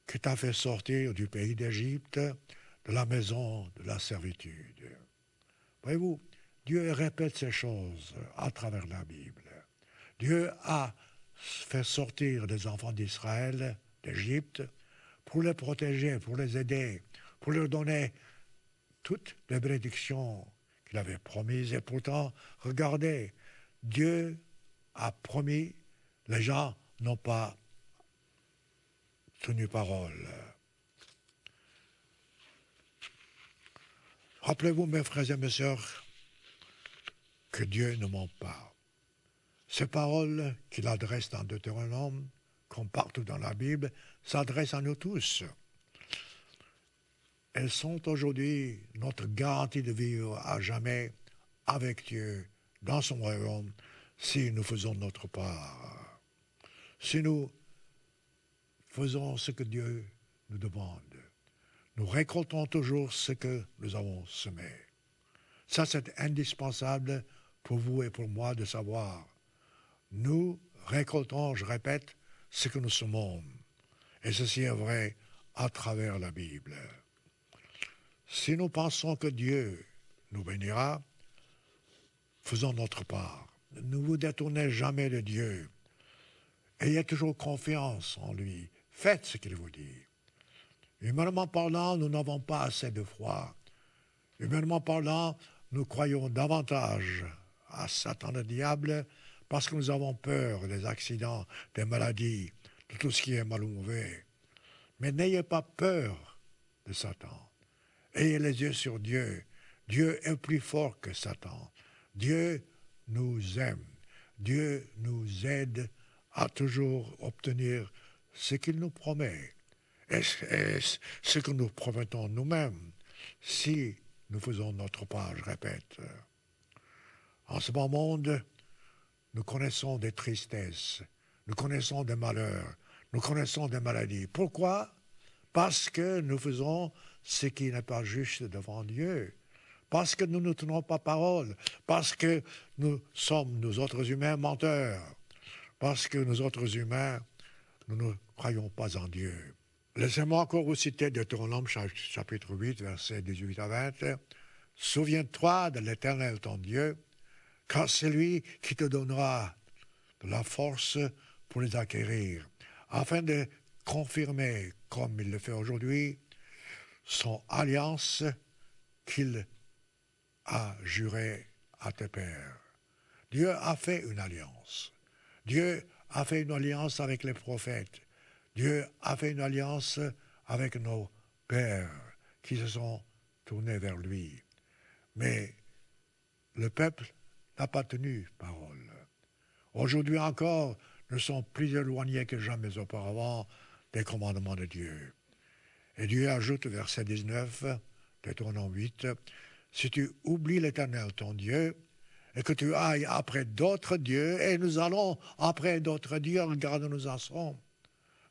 qui t'a fait sortir du pays d'Égypte, de la maison de la servitude. Voyez-vous, Dieu répète ces choses à travers la Bible. Dieu a fait sortir les enfants d'Israël d'Égypte pour les protéger, pour les aider, pour leur donner toutes les bénédictions qu'il avait promises. Et pourtant, regardez, Dieu a promis, les gens n'ont pas tenu parole. Rappelez-vous, mes frères et mes sœurs, que Dieu ne ment pas. Ces paroles qu'il adresse dans Deutéronome, qu'on partout dans la Bible, s'adressent à nous tous. Elles sont aujourd'hui notre garantie de vivre à jamais avec Dieu dans son royaume si nous faisons notre part. Si nous faisons ce que Dieu nous demande, nous récoltons toujours ce que nous avons semé. Ça, c'est indispensable pour vous et pour moi de savoir. Nous récoltons, je répète, ce que nous semons. Et ceci est vrai à travers la Bible. Si nous pensons que Dieu nous bénira, faisons notre part. Ne vous détournez jamais de Dieu. Ayez toujours confiance en lui. Faites ce qu'il vous dit. Humainement parlant, nous n'avons pas assez de foi. Humainement parlant, nous croyons davantage à Satan le diable parce que nous avons peur des accidents, des maladies, de tout ce qui est mal ou mauvais. Mais n'ayez pas peur de Satan. Ayez les yeux sur Dieu. Dieu est plus fort que Satan. Dieu nous aime. Dieu nous aide à toujours obtenir ce qu'il nous promet. Et ce que nous promettons nous-mêmes, si nous faisons notre part, je répète. En ce bon monde, nous connaissons des tristesses, nous connaissons des malheurs, nous connaissons des maladies. Pourquoi Parce que nous faisons ce qui n'est pas juste devant Dieu. Parce que nous ne tenons pas parole, parce que nous sommes, nous autres humains, menteurs, parce que nous autres humains, nous ne croyons pas en Dieu. Laissez-moi encore vous citer Deutéronome chapitre 8, versets 18 à 20. Souviens-toi de l'Éternel ton Dieu, car c'est lui qui te donnera la force pour les acquérir, afin de confirmer, comme il le fait aujourd'hui, son alliance qu'il a jurée à tes pères. Dieu a fait une alliance. Dieu a fait une alliance avec les prophètes. Dieu a fait une alliance avec nos pères qui se sont tournés vers lui. Mais le peuple n'a pas tenu parole. Aujourd'hui encore, nous sommes plus éloignés que jamais auparavant des commandements de Dieu. Et Dieu ajoute verset 19, Deutéronome 8, Si tu oublies l'Éternel, ton Dieu, et que tu ailles après d'autres dieux, et nous allons après d'autres dieux, regarde nous en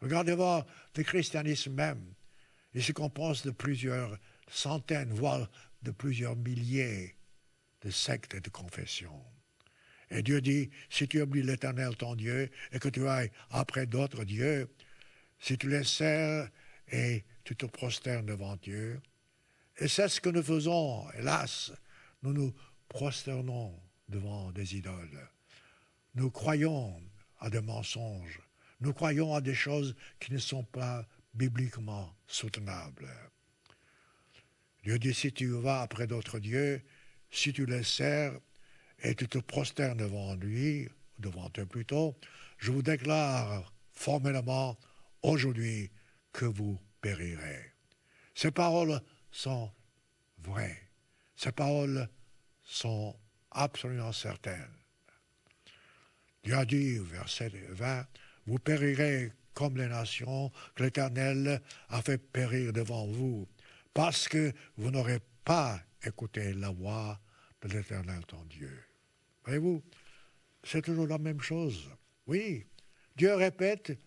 Regardez voir le christianisme même. Il se compose de plusieurs centaines, voire de plusieurs milliers de sectes et de confessions. Et Dieu dit, si tu oublies l'Éternel, ton Dieu, et que tu ailles après d'autres dieux, si tu les sers et tu te prosternes devant Dieu. Et c'est ce que nous faisons, hélas. Nous nous prosternons devant des idoles. Nous croyons à des mensonges. Nous croyons à des choses qui ne sont pas bibliquement soutenables. Dieu dit, si tu vas après d'autres dieux, si tu les sers et tu te prosternes devant lui, devant eux plutôt, je vous déclare formellement aujourd'hui que vous périrait. Ces paroles sont vraies. Ces paroles sont absolument certaines. Dieu a dit, verset 20, Vous périrez comme les nations que l'Éternel a fait périr devant vous, parce que vous n'aurez pas écouté la voix de l'Éternel ton Dieu. Voyez-vous, c'est toujours la même chose. Oui, Dieu répète,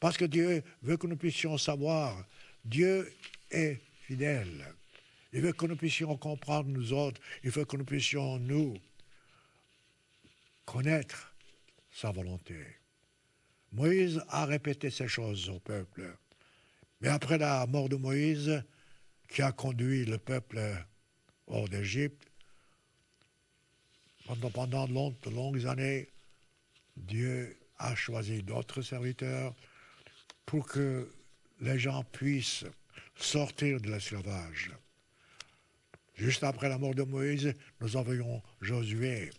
parce que Dieu veut que nous puissions savoir Dieu est fidèle. Il veut que nous puissions comprendre nous autres. Il veut que nous puissions, nous, connaître sa volonté. Moïse a répété ces choses au peuple. Mais après la mort de Moïse, qui a conduit le peuple hors d'Égypte, pendant, pendant de longues années, Dieu a choisi d'autres serviteurs pour que les gens puissent sortir de l'esclavage. Juste après la mort de Moïse, nous envoyons Josué.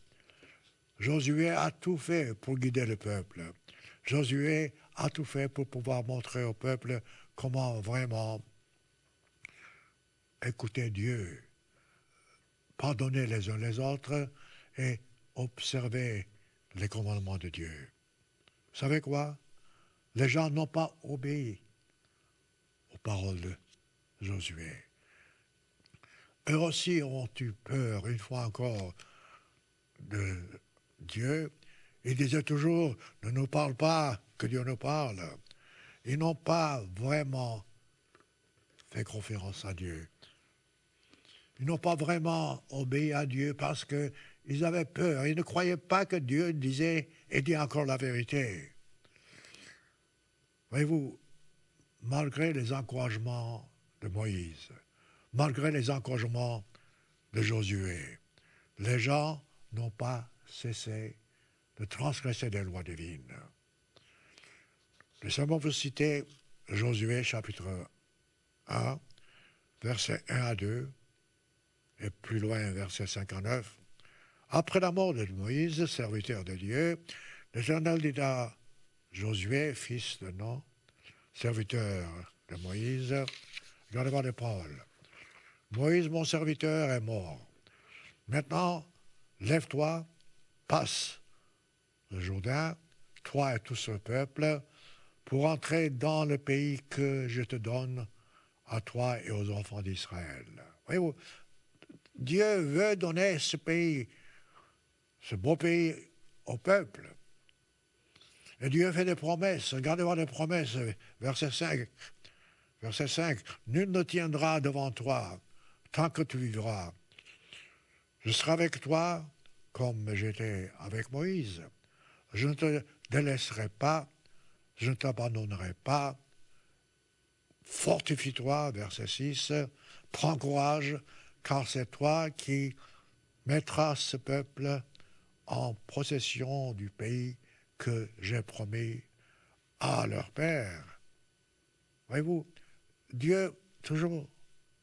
Josué a tout fait pour guider le peuple. Josué a tout fait pour pouvoir montrer au peuple comment vraiment écouter Dieu, pardonner les uns les autres et observer les commandements de Dieu. Vous savez quoi Les gens n'ont pas obéi Parole de Josué. Eux aussi ont eu peur, une fois encore, de Dieu. Ils disaient toujours, ne nous parle pas, que Dieu nous parle. Ils n'ont pas vraiment fait conférence à Dieu. Ils n'ont pas vraiment obéi à Dieu parce qu'ils avaient peur. Ils ne croyaient pas que Dieu disait et dit encore la vérité. Voyez-vous, malgré les encouragements de Moïse, malgré les encouragements de Josué, les gens n'ont pas cessé de transgresser des lois divines. Nous allons vous citer Josué chapitre 1, versets 1 à 2, et plus loin verset 9 Après la mort de Moïse, serviteur de Dieu, l'Éternel dit à Josué, fils de non serviteur de Moïse, regardez avoir des paroles. Moïse, mon serviteur, est mort. Maintenant, lève-toi, passe le Jourdain, toi et tout ce peuple, pour entrer dans le pays que je te donne à toi et aux enfants d'Israël. Voyez-vous, Dieu veut donner ce pays, ce beau pays au peuple. Et Dieu fait des promesses. Regardez-moi les promesses. Verset 5. Verset 5. Nul ne tiendra devant toi tant que tu vivras. Je serai avec toi comme j'étais avec Moïse. Je ne te délaisserai pas. Je ne t'abandonnerai pas. Fortifie-toi, verset 6. Prends courage, car c'est toi qui mettras ce peuple en possession du pays que j'ai promis à leur père. Voyez-vous, Dieu toujours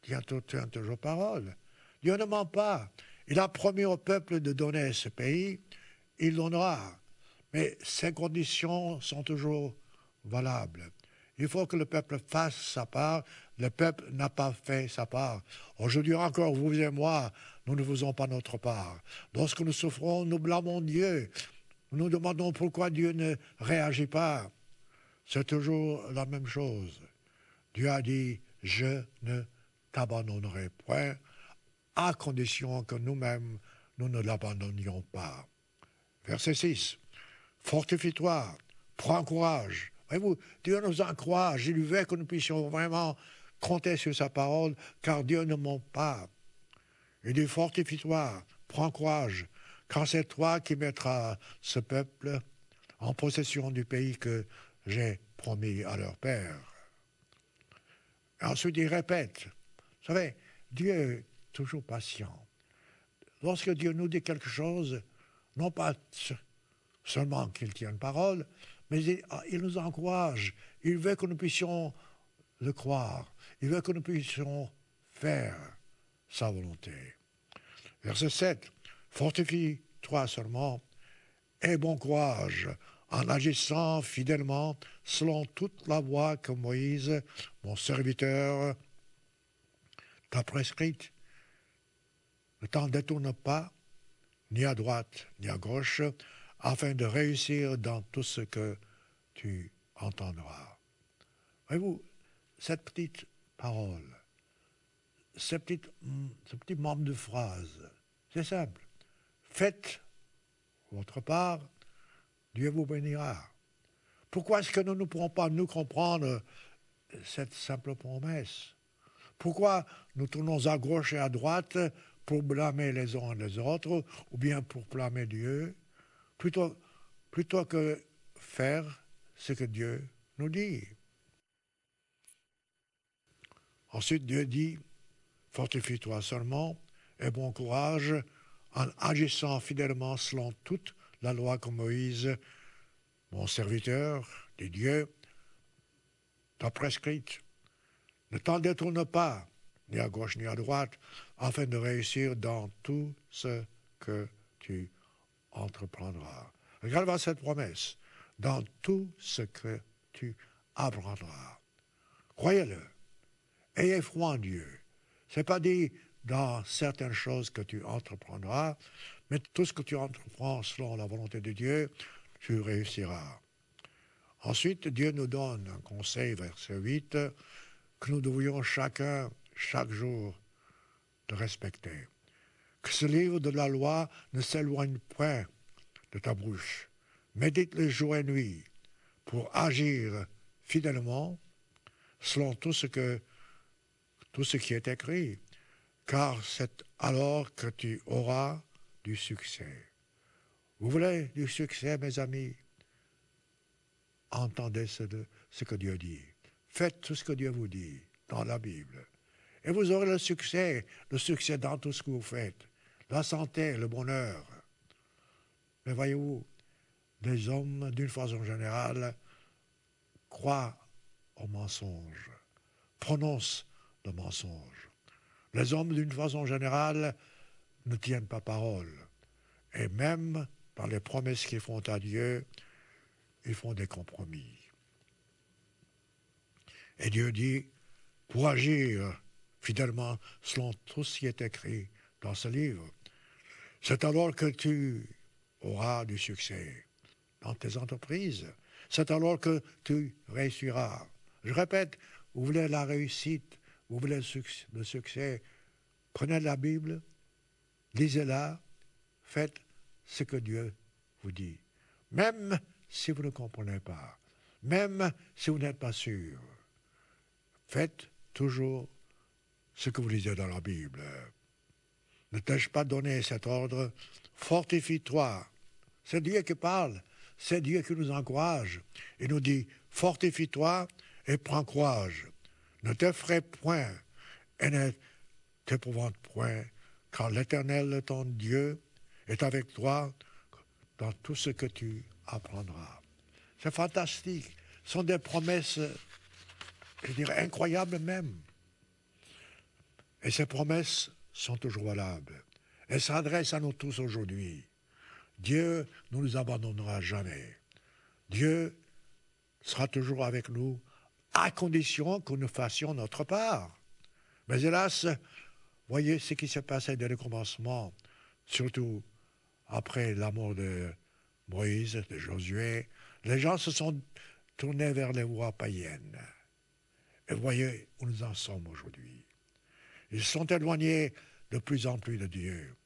tient, toujours parole. Dieu ne ment pas. Il a promis au peuple de donner ce pays, il donnera. Mais ces conditions sont toujours valables. Il faut que le peuple fasse sa part. Le peuple n'a pas fait sa part. Aujourd'hui encore, vous et moi, nous ne faisons pas notre part. Lorsque nous souffrons, nous blâmons Dieu nous demandons pourquoi Dieu ne réagit pas. C'est toujours la même chose. Dieu a dit, je ne t'abandonnerai point, à condition que nous-mêmes, nous ne l'abandonnions pas. Verset 6. Fortifie-toi, prends courage. Voyez-vous, Dieu nous encourage. Il veut que nous puissions vraiment compter sur sa parole, car Dieu ne ment pas. Il dit, fortifie-toi, prends courage, quand c'est toi qui mettras ce peuple en possession du pays que j'ai promis à leur père. ensuite, il répète. Vous savez, Dieu est toujours patient. Lorsque Dieu nous dit quelque chose, non pas seulement qu'il tienne parole, mais il, ah, il, nous encourage. Il veut que nous puissions le croire. Il veut que nous puissions faire sa volonté. Verset 7. Fortifie-toi seulement et bon courage en agissant fidèlement selon toute la voie que Moïse, mon serviteur, t'a prescrite. Ne t'en détourne pas, ni à droite, ni à gauche, afin de réussir dans tout ce que tu entendras. Voyez-vous, cette petite parole, ce petit, ce petit membre de phrase, c'est simple faites, votre part, Dieu vous bénira. Pourquoi est-ce que nous ne pourrons pas nous comprendre euh, cette simple promesse Pourquoi nous tournons à gauche et à droite pour blâmer les uns et les autres, ou bien pour blâmer Dieu, plutôt, plutôt que faire ce que Dieu nous dit Ensuite, Dieu dit, fortifie-toi seulement et bon courage, en agissant fidèlement selon toute la loi que Moïse, mon serviteur des dieux, t'a prescrite. Ne t'en détourne pas, ni à gauche ni à droite, afin de réussir dans tout ce que tu entreprendras. Regarde moi cette promesse. Dans tout ce que tu apprendras. Croyez-le. Ayez foi en Dieu. C'est pas dit dans certaines choses que tu entreprendras, mais tout ce que tu entreprends selon la volonté de Dieu, tu réussiras. Ensuite, Dieu nous donne un conseil, verset 8, que nous devions chacun, chaque jour, de respecter. Que ce livre de la loi ne s'éloigne point de ta bouche. Médite-le jour et nuit pour agir fidèlement selon tout ce, que, tout ce qui est écrit car c'est alors que tu auras du succès. Vous voulez du succès, mes amis Entendez ce, que Dieu dit. Faites tout ce que Dieu vous dit dans la Bible. Et vous aurez le succès, le succès dans tout ce que vous faites. La santé, le bonheur. Mais voyez-vous, les hommes, d'une façon générale, croient au mensonge, prononcent le mensonge. Les hommes, d'une façon générale, ne tiennent pas parole. Et même par les promesses qu'ils font à Dieu, ils font des compromis. Et Dieu dit, pour agir fidèlement selon tout ce qui est écrit dans ce livre, c'est alors que tu auras du succès dans tes entreprises. C'est alors que tu réussiras. Je répète, vous voulez la réussite, vous voulez le succès, prenez la Bible, lisez-la, faites ce que Dieu vous dit. Même si vous ne comprenez pas, même si vous n'êtes pas sûr, faites toujours ce que vous lisez dans la Bible. Ne t'ai-je pas donné cet ordre Fortifie-toi. C'est Dieu qui parle, c'est Dieu qui nous encourage et nous dit, fortifie-toi et prends courage. Ne te point et ne t'épouvante point, car l'Éternel, ton Dieu, est avec toi dans tout ce que tu apprendras. C'est fantastique. Ce sont des promesses, je dirais, incroyables même. Et ces promesses sont toujours valables. Elles s'adressent à nous tous aujourd'hui. Dieu ne nous abandonnera jamais. Dieu sera toujours avec nous à condition que nous fassions notre part. Mais hélas, voyez ce qui se passait dès le commencement, surtout après la mort de Moïse, de Josué. Les gens se sont tournés vers les voies païennes. Et voyez où nous en sommes aujourd'hui. Ils sont éloignés de plus en plus de Dieu.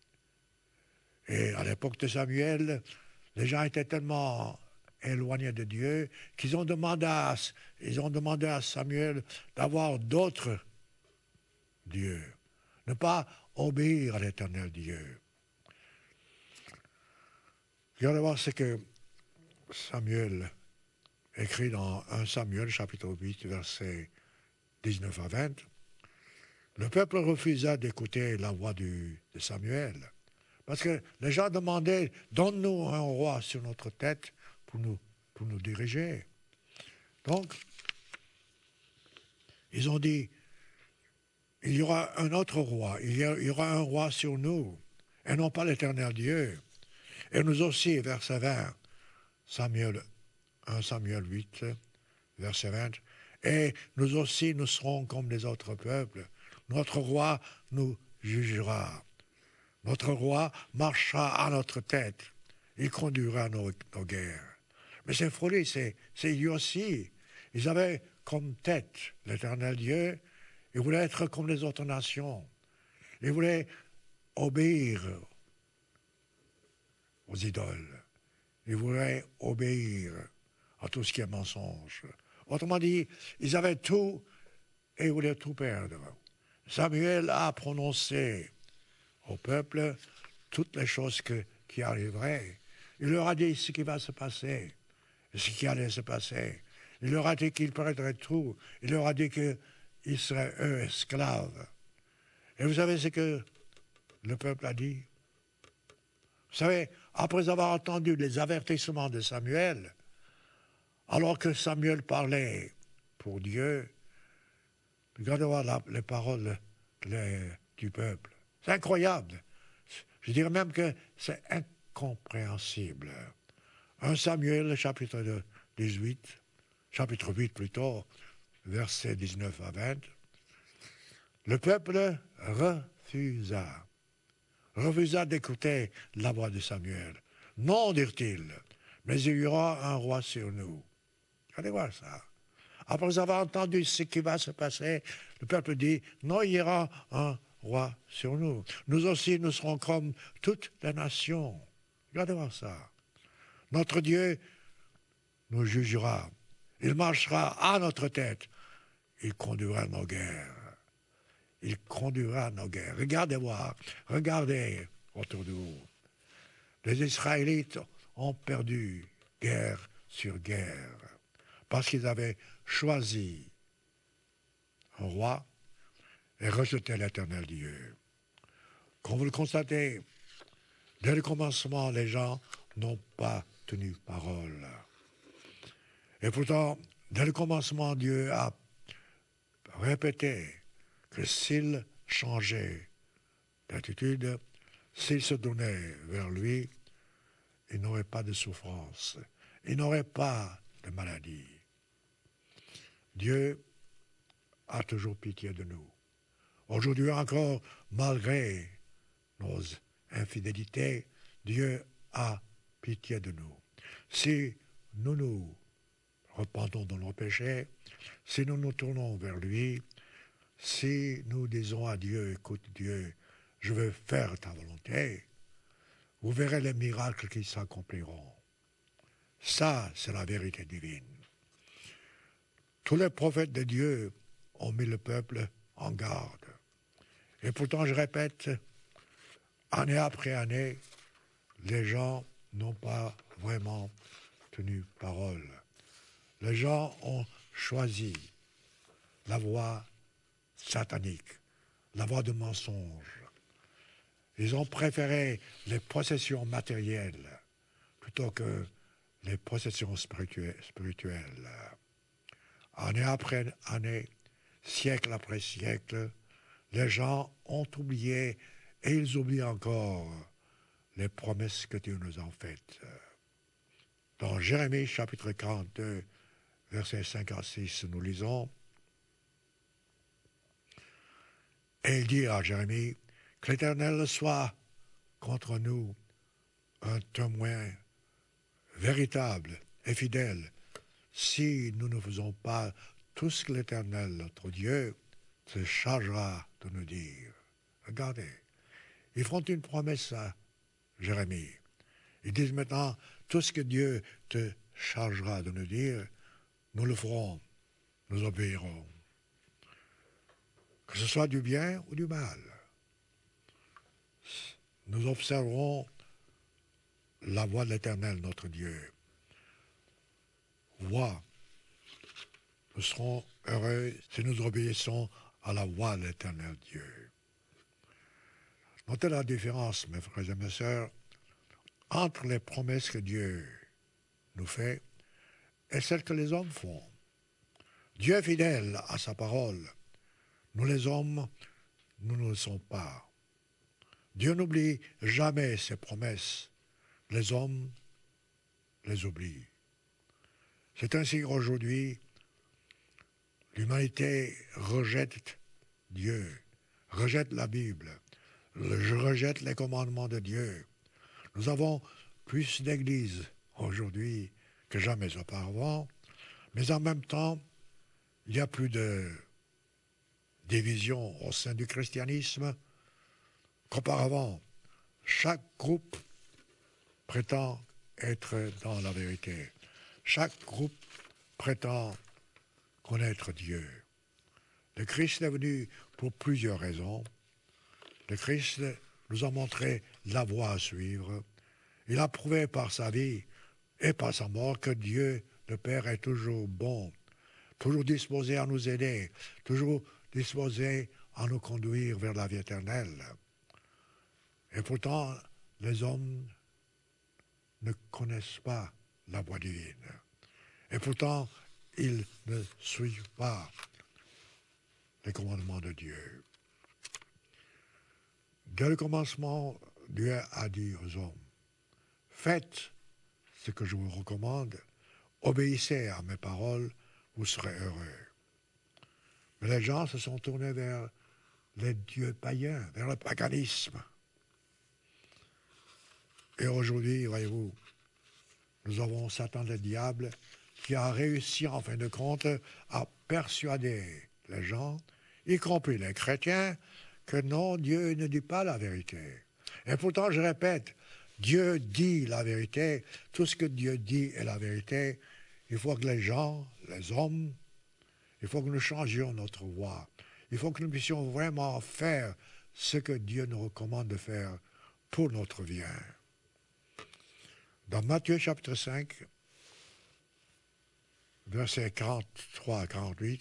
Et à l'époque de Samuel, les gens étaient tellement éloignés de Dieu, qu'ils ont demandé à, ils ont demandé à Samuel d'avoir d'autres dieux, ne pas obéir à l'éternel Dieu. Il y voir, ce que Samuel écrit dans 1 Samuel chapitre 8 versets 19 à 20, le peuple refusa d'écouter la voix du, de Samuel. Parce que les gens demandaient, donne-nous un roi sur notre tête pour nous, pour nous diriger. Donc, ils ont dit, il y aura un autre roi, il y, aura un roi sur nous, et non pas l'éternel Dieu. Et nous aussi, verset 20, Samuel 1 Samuel 8, verset 20, et nous aussi, nous serons comme les autres peuples. Notre roi nous jugera. Notre roi marchera à notre tête. Il conduira nos guerres. Mais c'est Froli, c'est aussi. Ils avaient comme tête l'éternel Dieu. Ils voulaient être comme les autres nations. Ils voulaient obéir aux idoles. Ils voulaient obéir à tout ce qui est mensonge. Autrement dit, ils avaient tout et ils voulaient tout perdre. Samuel a prononcé au peuple toutes les choses qui arriveraient. Il leur a dit ce qui va se passer ce qui allait se passer. Il leur a dit qu'ils perdraient tout. Il leur a dit qu'ils seraient, eux, esclaves. Et vous savez ce que le peuple a dit Vous savez, après avoir entendu les avertissements de Samuel, alors que Samuel parlait pour Dieu, regardez voir les paroles du peuple. C'est incroyable. Je dirais même que c'est incompréhensible. 1 Samuel, chapitre 18, chapitre 8 plutôt, versets 19 à 20. Le peuple refusa, refusa d'écouter la voix de Samuel. Non, dirent-ils, mais il y aura un roi sur nous. » voir ça. Après avoir entendu ce qui va se passer, le peuple dit, non, il y aura un roi sur nous. Nous aussi, nous serons comme toutes les nations. Regardez voir ça. Notre Dieu nous jugera. Il marchera à notre tête. Il conduira nos guerres. Il conduira nos guerres. Regardez voir. Regardez autour de vous. Les Israélites ont perdu guerre sur guerre parce qu'ils avaient choisi un roi et rejeté l'éternel Dieu. Comme vous le constatez, dès le commencement, les gens n'ont pas parole. Et pourtant, dès le commencement, Dieu a répété que s'il changeait d'attitude, s'il se donnait vers lui, il n'aurait pas de souffrance, il n'aurait pas de maladie. Dieu a toujours pitié de nous. Aujourd'hui encore, malgré nos infidélités, Dieu a pitié de nous. Si nous nous repentons de nos péchés, si nous nous tournons vers lui, si nous disons à Dieu, écoute Dieu, je veux faire ta volonté, vous verrez les miracles qui s'accompliront. Ça, c'est la vérité divine. Tous les prophètes de Dieu ont mis le peuple en garde. Et pourtant, je répète, année après année, les gens n'ont pas vraiment tenu parole. Les gens ont choisi la voie satanique, la voie de mensonge. Ils ont préféré les possessions matérielles plutôt que les possessions spirituelles. Année après année, siècle après siècle, les gens ont oublié et ils oublient encore les promesses que Dieu nous a faites. Dans Jérémie chapitre 42, verset 5 à 6, nous lisons Et il dit à Jérémie Que l'Éternel soit contre nous un témoin véritable et fidèle si nous ne faisons pas tout ce que l'Éternel, notre Dieu, se chargera de nous dire. Regardez, ils font une promesse à Jérémie. Ils disent maintenant, tout ce que Dieu te chargera de nous dire, nous le ferons, nous obéirons. Que ce soit du bien ou du mal. Nous observerons la voie de l'Éternel, notre Dieu. Voix. Nous serons heureux si nous obéissons à la voie de l'Éternel Dieu. Notez la différence, mes frères et mes sœurs, entre les promesses que Dieu nous fait et celles que les hommes font. Dieu est fidèle à sa parole. Nous les hommes, nous ne le sommes pas. Dieu n'oublie jamais ses promesses. Les hommes les oublient. C'est ainsi qu'aujourd'hui, l'humanité rejette Dieu, rejette la Bible, rejette les commandements de Dieu, nous avons plus d'églises aujourd'hui que jamais auparavant, mais en même temps, il y a plus de division au sein du christianisme qu'auparavant. Chaque groupe prétend être dans la vérité. Chaque groupe prétend connaître Dieu. Le Christ est venu pour plusieurs raisons. Le Christ nous a montré la voie à suivre. Il a prouvé par sa vie et par sa mort que Dieu, le Père, est toujours bon, toujours disposé à nous aider, toujours disposé à nous conduire vers la vie éternelle. Et pourtant, les hommes ne connaissent pas la voie divine. Et pourtant, ils ne suivent pas les commandements de Dieu. Dès le commencement, Dieu a dit aux hommes, faites ce que je vous recommande, obéissez à mes paroles, vous serez heureux. Mais les gens se sont tournés vers les dieux païens, vers le paganisme. Et aujourd'hui, voyez-vous, nous avons Satan le diable qui a réussi en fin de compte à persuader les gens, y compris les chrétiens, que non, Dieu ne dit pas la vérité. Et pourtant, je répète, Dieu dit la vérité, tout ce que Dieu dit est la vérité. Il faut que les gens, les hommes, il faut que nous changions notre voie. Il faut que nous puissions vraiment faire ce que Dieu nous recommande de faire pour notre bien. Dans Matthieu chapitre 5, versets 43 à 48,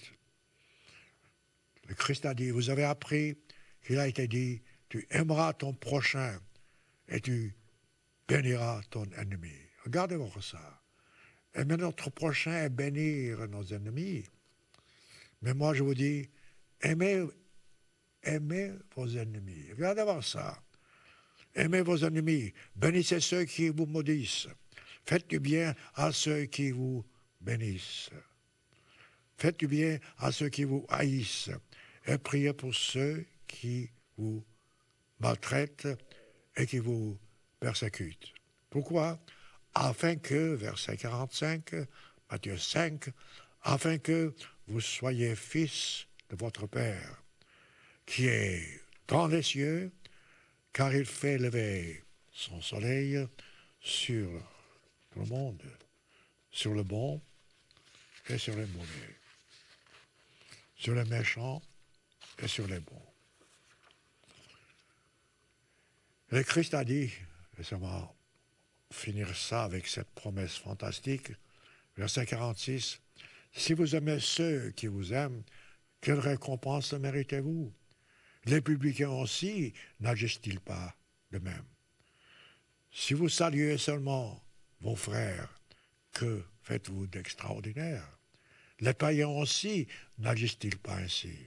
le Christ a dit, vous avez appris qu'il a été dit, tu aimeras ton prochain et tu béniras ton ennemi. regardez voir ça. Aimer notre prochain et bénir nos ennemis. Mais moi, je vous dis, aimez, vos ennemis. regardez voir ça. Aimez vos ennemis. Bénissez ceux qui vous maudissent. Faites du bien à ceux qui vous bénissent. Faites du bien à ceux qui vous haïssent. Et priez pour ceux qui vous maltraite et qui vous persécute. Pourquoi Afin que, verset 45, Matthieu 5, afin que vous soyez fils de votre Père, qui est dans les cieux, car il fait lever son soleil sur tout le monde, sur le bon et sur les mauvais, sur les méchants et sur les bons. Le Christ a dit, et ça finir ça avec cette promesse fantastique, verset 46, Si vous aimez ceux qui vous aiment, quelle récompense méritez-vous Les publicains aussi n'agissent-ils pas de même Si vous saluez seulement vos frères, que faites-vous d'extraordinaire Les païens aussi n'agissent-ils pas ainsi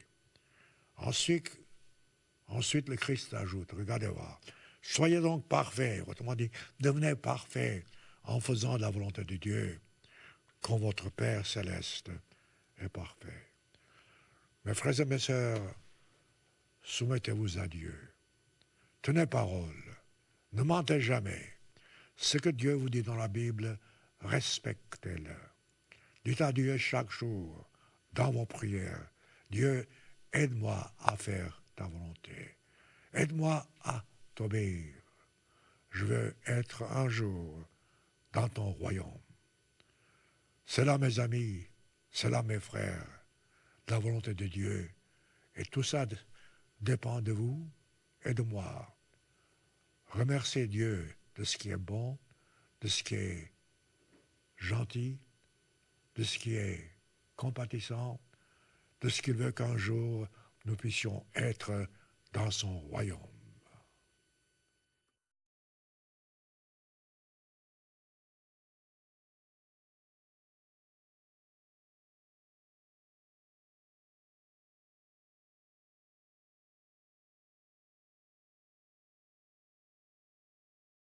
Ensuite, ensuite, le Christ ajoute, regardez voir, Soyez donc parfaits, autrement dit, devenez parfaits en faisant la volonté de Dieu, quand votre Père céleste est parfait. Mes frères et mes sœurs, soumettez-vous à Dieu. Tenez parole. Ne mentez jamais. Ce que Dieu vous dit dans la Bible, respectez-le. Dites à Dieu chaque jour, dans vos prières, Dieu, aide-moi à faire ta volonté. Aide-moi à t'obéir. Je veux être un jour dans ton royaume. C'est là, mes amis, c'est là, mes frères, la volonté de Dieu. Et tout ça dépend de vous et de moi. Remerciez Dieu de ce qui est bon, de ce qui est gentil, de ce qui est compatissant, de ce qu'il veut qu'un jour nous puissions être dans son royaume.